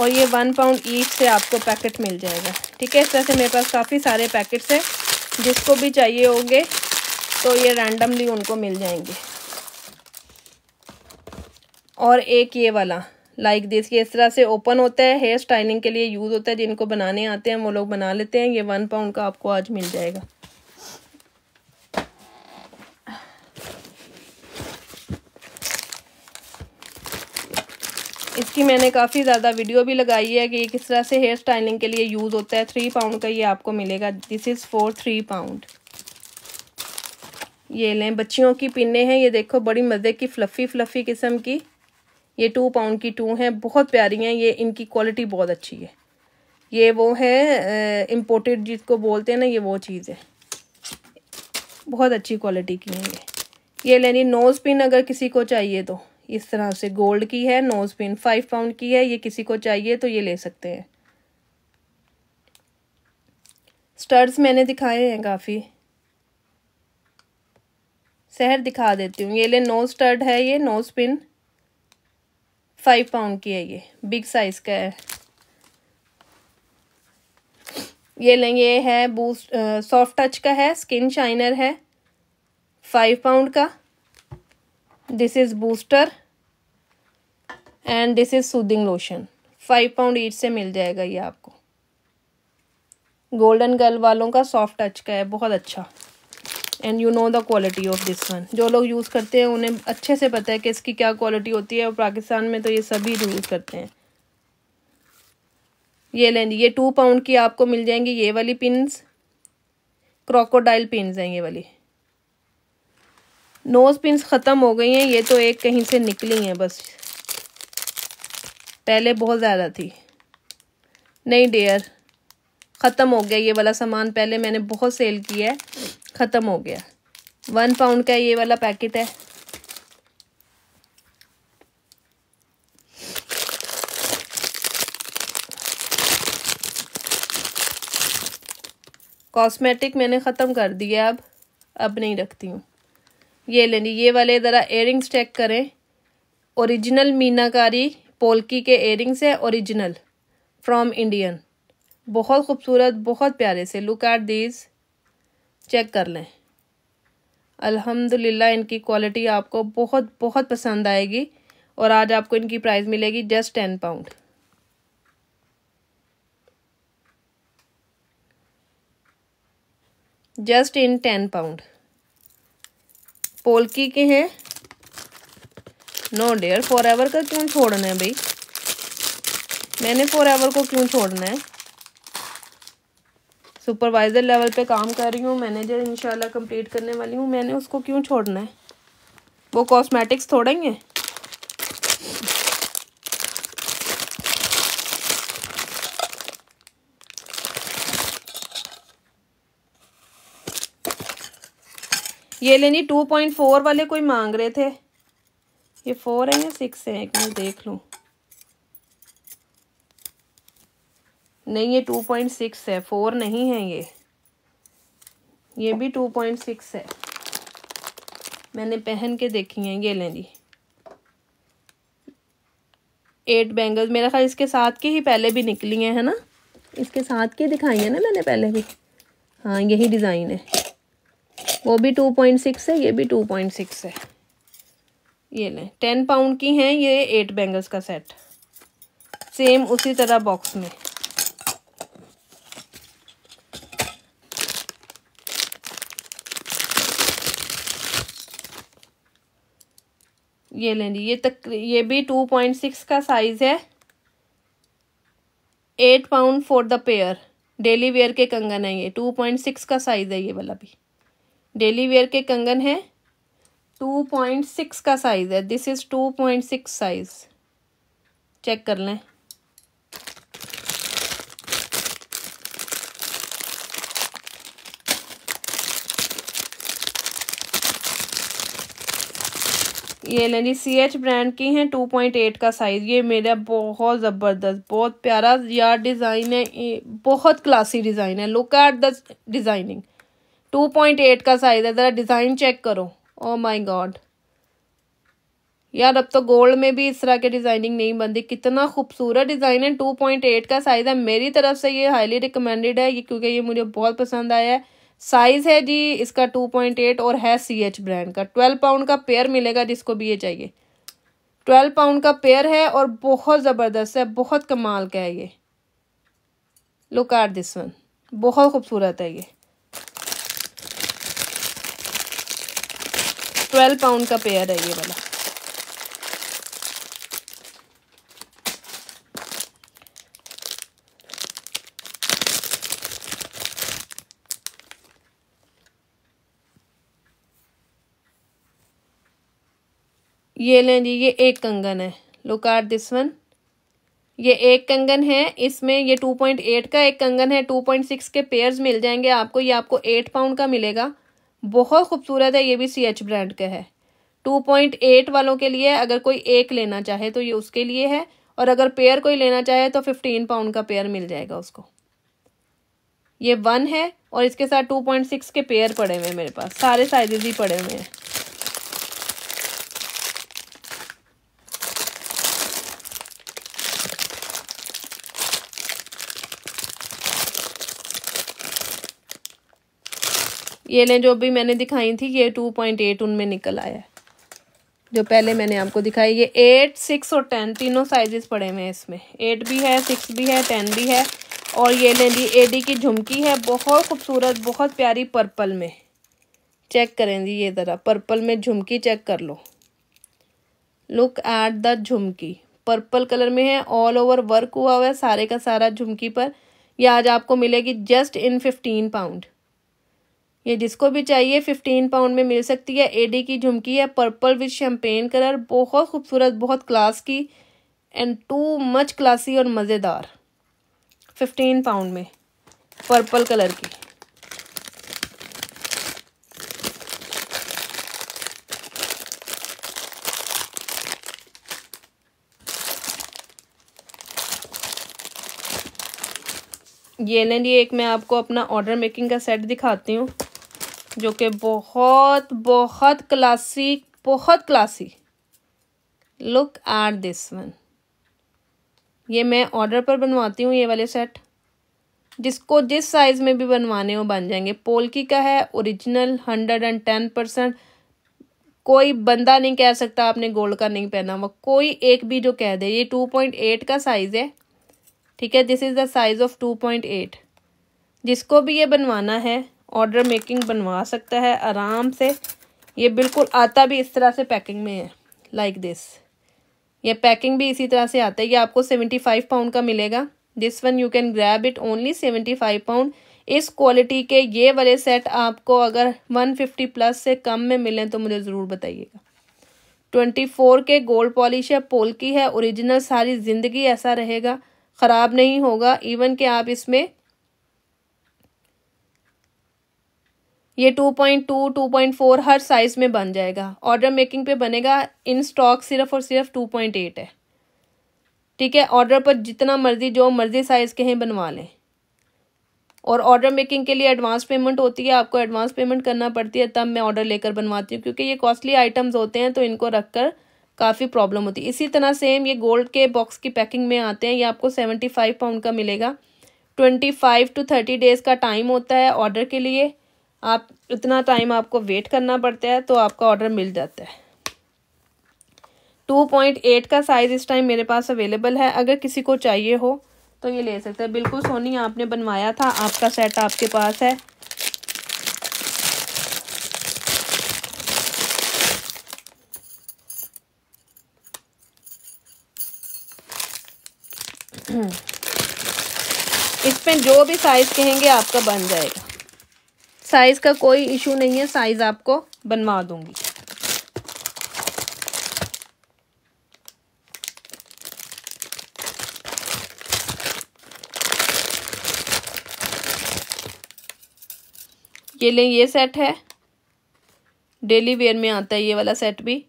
और ये वन पाउंड ईच से आपको पैकेट मिल जाएगा ठीक है इस तरह से मेरे पास काफ़ी सारे पैकेट्स हैं जिसको भी चाहिए होंगे तो ये रैंडमली उनको मिल जाएंगे और एक ये वाला लाइक like ये इस तरह से ओपन होता है हेयर स्टाइलिंग के लिए यूज़ होता है जिनको बनाने आते हैं वो लोग बना लेते हैं ये वन पाउंड का आपको आज मिल जाएगा इसकी मैंने काफ़ी ज़्यादा वीडियो भी लगाई है कि ये किस तरह से हेयर स्टाइलिंग के लिए यूज़ होता है थ्री पाउंड का ये आपको मिलेगा this is for three pound ये लें बच्चियों की पिन्ने हैं ये देखो बड़ी मज़े की फ़्लफ़ी फ़्लफ़ी किस्म की ये टू पाउंड की टू हैं बहुत प्यारी हैं ये इनकी क्वालिटी बहुत अच्छी है ये वो है इम्पोर्टेड जिसको बोलते हैं ना ये वो चीज़ है बहुत अच्छी क्वालिटी की है ये ये लेनी नोज़ पिन अगर किसी को चाहिए तो इस तरह से गोल्ड की है नोज़ पिन फाइव पाउंड की है ये किसी को चाहिए तो ये ले सकते हैं स्टर्स मैंने दिखाए हैं काफ़ी शहर दिखा देती हूँ ये ले नोज स्टर्ड है ये नोज पिन फाइव पाउंड की है ये बिग साइज का है ये लेंगे है बूस्ट सॉफ्ट टच का है स्किन शाइनर है फाइव पाउंड का this is booster and this is soothing lotion five pound ईट से मिल जाएगा ये आपको गोल्डन गर्ल वालों का सॉफ्ट टच का है बहुत अच्छा and you know the quality of this one जो लोग यूज़ करते हैं उन्हें अच्छे से पता है कि इसकी क्या क्वालिटी होती है और पाकिस्तान में तो ये सभी यूज़ करते हैं ये लें ये टू पाउंड की आपको मिल जाएंगी ये वाली पिन्स क्रोकोडाइल पिन्स हैं ये वाली नोज़ पिनस ख़त्म हो गई हैं ये तो एक कहीं से निकली हैं बस पहले बहुत ज़्यादा थी नहीं डेयर ख़त्म हो गया ये वाला सामान पहले मैंने बहुत सेल किया है ख़त्म हो गया वन पाउंड का ये वाला पैकेट है कॉस्मेटिक मैंने ख़त्म कर दिया अब अब नहीं रखती हूँ ये लेनी ये वाले ज़रा एयरिंग्स चेक करें ओरिजिनल मीनाकारी पोलकी के एयरिंग्स है ओरिजिनल फ्रॉम इंडियन बहुत खूबसूरत बहुत प्यारे से लुक एट दीज चेक कर लें अल्हम्दुलिल्लाह इनकी क्वालिटी आपको बहुत बहुत पसंद आएगी और आज आपको इनकी प्राइस मिलेगी just ten pound just in ten pound polki के हैं नो डेयर फॉर एवर का क्यों छोड़ना है भाई मैंने फॉर एवर को क्यों छोड़ना है सुपरवाइज़र लेवल पे काम कर रही हूँ मैनेजर इंशाल्लाह कंप्लीट करने वाली हूँ मैंने उसको क्यों छोड़ना है वो कॉस्मेटिक्स थोड़ा ही है ये लेनी टू पॉइंट फोर वाले कोई मांग रहे थे ये फोर है या सिक्स है एक मैं देख लूँ नहीं ये टू पॉइंट सिक्स है फोर नहीं है ये ये भी टू पॉइंट सिक्स है मैंने पहन के देखी हैं ये लें जी एट बैंगल्स मेरा ख्याल इसके साथ के ही पहले भी निकली हैं है ना इसके साथ के दिखाई है ना मैंने पहले भी हाँ यही डिज़ाइन है वो भी टू पॉइंट सिक्स है ये भी टू पॉइंट सिक्स है ये लें टेन पाउंड की हैं ये एट बैंगल्स का सेट सेम उसी तरह बॉक्स में ये ले जी ये तक ये भी टू पॉइंट सिक्स का साइज़ है eight pound for the pair daily wear के कंगन है ये टू पॉइंट सिक्स का साइज़ है ये वाला भी डेली वेयर के कंगन है टू पॉइंट सिक्स का साइज़ है this is two point six size check कर लें ये लें जी सी एच ब्रांड की हैं टू पॉइंट एट का साइज़ ये मेरा बहुत ज़बरदस्त बहुत प्यारा यार डिज़ाइन है बहुत क्लासी डिज़ाइन है look at the designing two point eight का साइज़ है ज़रा डिज़ाइन चेक करो ओ माई गॉड यार अब तो गोल्ड में भी इस तरह के डिज़ाइनिंग नहीं बनती कितना खूबसूरत डिज़ाइन है टू पॉइंट एट का साइज़ है मेरी तरफ से ये हाईली रिकमेंडेड है ये क्योंकि ये मुझे बहुत पसंद आया है साइज है जी इसका टू पॉइंट एट और है सी एच ब्रांड का ट्वेल्व पाउंड का पेयर मिलेगा जिसको भी ये चाहिए ट्वेल्व पाउंड का पेयर है और बहुत ज़बरदस्त है बहुत कमाल का है ये लुक आर दिस वन बहुत खूबसूरत है ये ट्वेल्व पाउंड का पेयर है ये वाला ये लें जी ये एक कंगन है लुक आर दिस वन ये एक कंगन है इसमें ये टू पॉइंट एट का एक कंगन है टू पॉइंट सिक्स के पेयर्स मिल जाएंगे आपको ये आपको एट पाउंड का मिलेगा बहुत खूबसूरत है ये भी सी एच ब्रांड का है टू पॉइंट एट वालों के लिए अगर कोई एक लेना चाहे तो ये उसके लिए है और अगर पेयर कोई लेना चाहे तो फिफ्टीन पाउंड का पेयर मिल जाएगा उसको ये वन है और इसके साथ टू पॉइंट सिक्स के पेयर पड़े हुए हैं मेरे पास सारे साइजेज ही पड़े हुए हैं ये लें जो भी मैंने दिखाई थी ये टू पॉइंट एट उनमें निकल आया है जो पहले मैंने आपको दिखाई ये एट सिक्स और टेन तीनों साइजेस पड़े हुए हैं इसमें एट भी है सिक्स भी है टेन भी है और ये ले ए एडी की झुमकी है बहुत खूबसूरत बहुत प्यारी पर्पल में चेक करें जी ये ज़रा पर्पल में झुमकी चेक कर लो look at the jhumki purple colour में है ऑल ओवर वर्क हुआ हुआ है सारे का सारा झुमकी पर यह आज आपको मिलेगी जस्ट इन फिफ्टीन पाउंड ये जिसको भी चाहिए फिफ्टीन पाउंड में मिल सकती है एडी की झुमकी है पर्पल विथ शैम्पेन कलर बहुत खूबसूरत बहुत क्लास की एंड टू मच क्लासी और मज़ेदार फिफ्टीन पाउंड में पर्पल कलर की ये लें ये एक मैं आपको अपना ऑर्डर मेकिंग का सेट दिखाती हूँ जो कि बहुत बहुत क्लासी बहुत classy look are this one ये मैं ऑर्डर पर बनवाती हूँ ये वाले सेट जिसको जिस साइज़ में भी बनवाने हो बन जाएंगे पोलकी का है original hundred and ten percent कोई बंदा नहीं कह सकता आपने गोल्ड का नहीं पहना हुआ कोई एक भी जो कह दे ये टू पॉइंट एट का साइज़ है ठीक है this is the size of two point eight जिसको भी ये बनवाना है ऑर्डर मेकिंग बनवा सकता है आराम से ये बिल्कुल आता भी इस तरह से पैकिंग में है लाइक दिस ये पैकिंग भी इसी तरह से आता है ये आपको सेवेंटी फाइव पाउंड का मिलेगा this one you can grab it only seventy five pound इस क्वालिटी के ये वाले सेट आपको अगर वन फिफ्टी प्लस से कम में मिलें तो मुझे ज़रूर बताइएगा ट्वेंटी फोर के गोल्ड पॉलिश है पोल की है ओरिजिनल सारी ज़िंदगी ऐसा रहेगा ख़राब नहीं होगा इवन कि आप इसमें ये 2.2, 2.4 हर साइज में बन जाएगा ऑर्डर मेकिंग पे बनेगा इन स्टॉक सिर्फ और सिर्फ 2.8 है ठीक है ऑर्डर पर जितना मर्जी जो मर्जी साइज़ के हैं बनवा लें और ऑर्डर मेकिंग के लिए एडवांस पेमेंट होती है आपको एडवांस पेमेंट करना पड़ती है तब मैं ऑर्डर लेकर बनवाती हूँ क्योंकि ये कॉस्टली आइटम्स होते हैं तो इनको रख कर काफ़ी प्रॉब्लम होती है इसी तरह सेम ये गोल्ड के बॉक्स की पैकिंग में आते हैं ये आपको सेवेंटी फाइव पाउंड का मिलेगा twenty five to thirty days का टाइम होता है ऑर्डर के लिए आप इतना टाइम आपको वेट करना पड़ता है तो आपका ऑर्डर मिल जाता है टू पॉइंट एट का साइज़ इस टाइम मेरे पास अवेलेबल है अगर किसी को चाहिए हो तो ये ले सकते हैं बिल्कुल सोनी आपने बनवाया था आपका सेट आपके पास है इसमें जो भी साइज़ कहेंगे आपका बन जाएगा साइज़ का कोई इशू नहीं है साइज़ आपको बनवा दूंगी ये लें ये सेट है डेली वेयर में आता है ये वाला सेट भी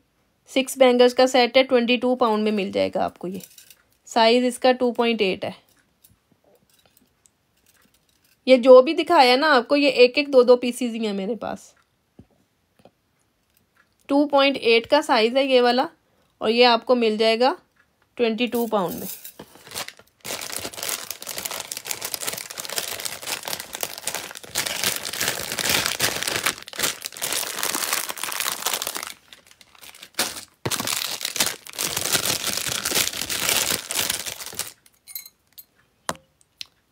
सिक्स बैंगल्स का सेट है ट्वेंटी टू पाउंड में मिल जाएगा आपको ये साइज़ इसका टू पॉइंट एट है ये जो भी दिखाया ना आपको ये एक एक दो दो पीसीज ही हैं मेरे पास टू पॉइंट एट का साइज़ है ये वाला और ये आपको मिल जाएगा ट्वेंटी टू पाउंड में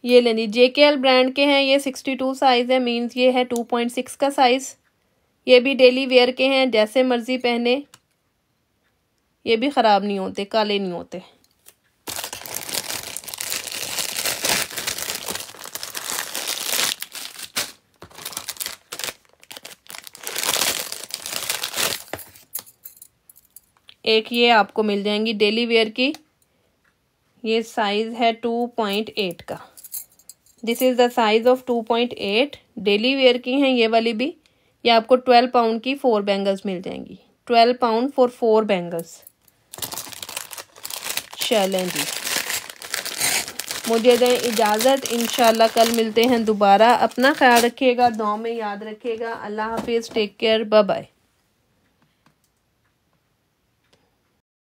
ये ले ली जे के एल ब्रांड के हैं ये सिक्सटी टू साइज़ है मीन्स ये है टू पॉइंट सिक्स का साइज़ ये भी डेली वेयर के हैं जैसे मर्ज़ी पहने ये भी ख़राब नहीं होते काले नहीं होते एक ये आपको मिल जाएंगी डेली वेयर की ये साइज़ है टू पॉइंट एट का this is the size of two point eight daily wear की हैं ये वाली भी ये आपको ट्वेल्व पाउंड की फोर बैंगल्स मिल जाएंगी twelve pound for four bangles चलें जी मुझे दें इजाज़त इन कल मिलते हैं दोबारा अपना ख्याल रखिएगा दुआ में याद रखिएगा अल्लाह हाफिज़ टेक केयर बाय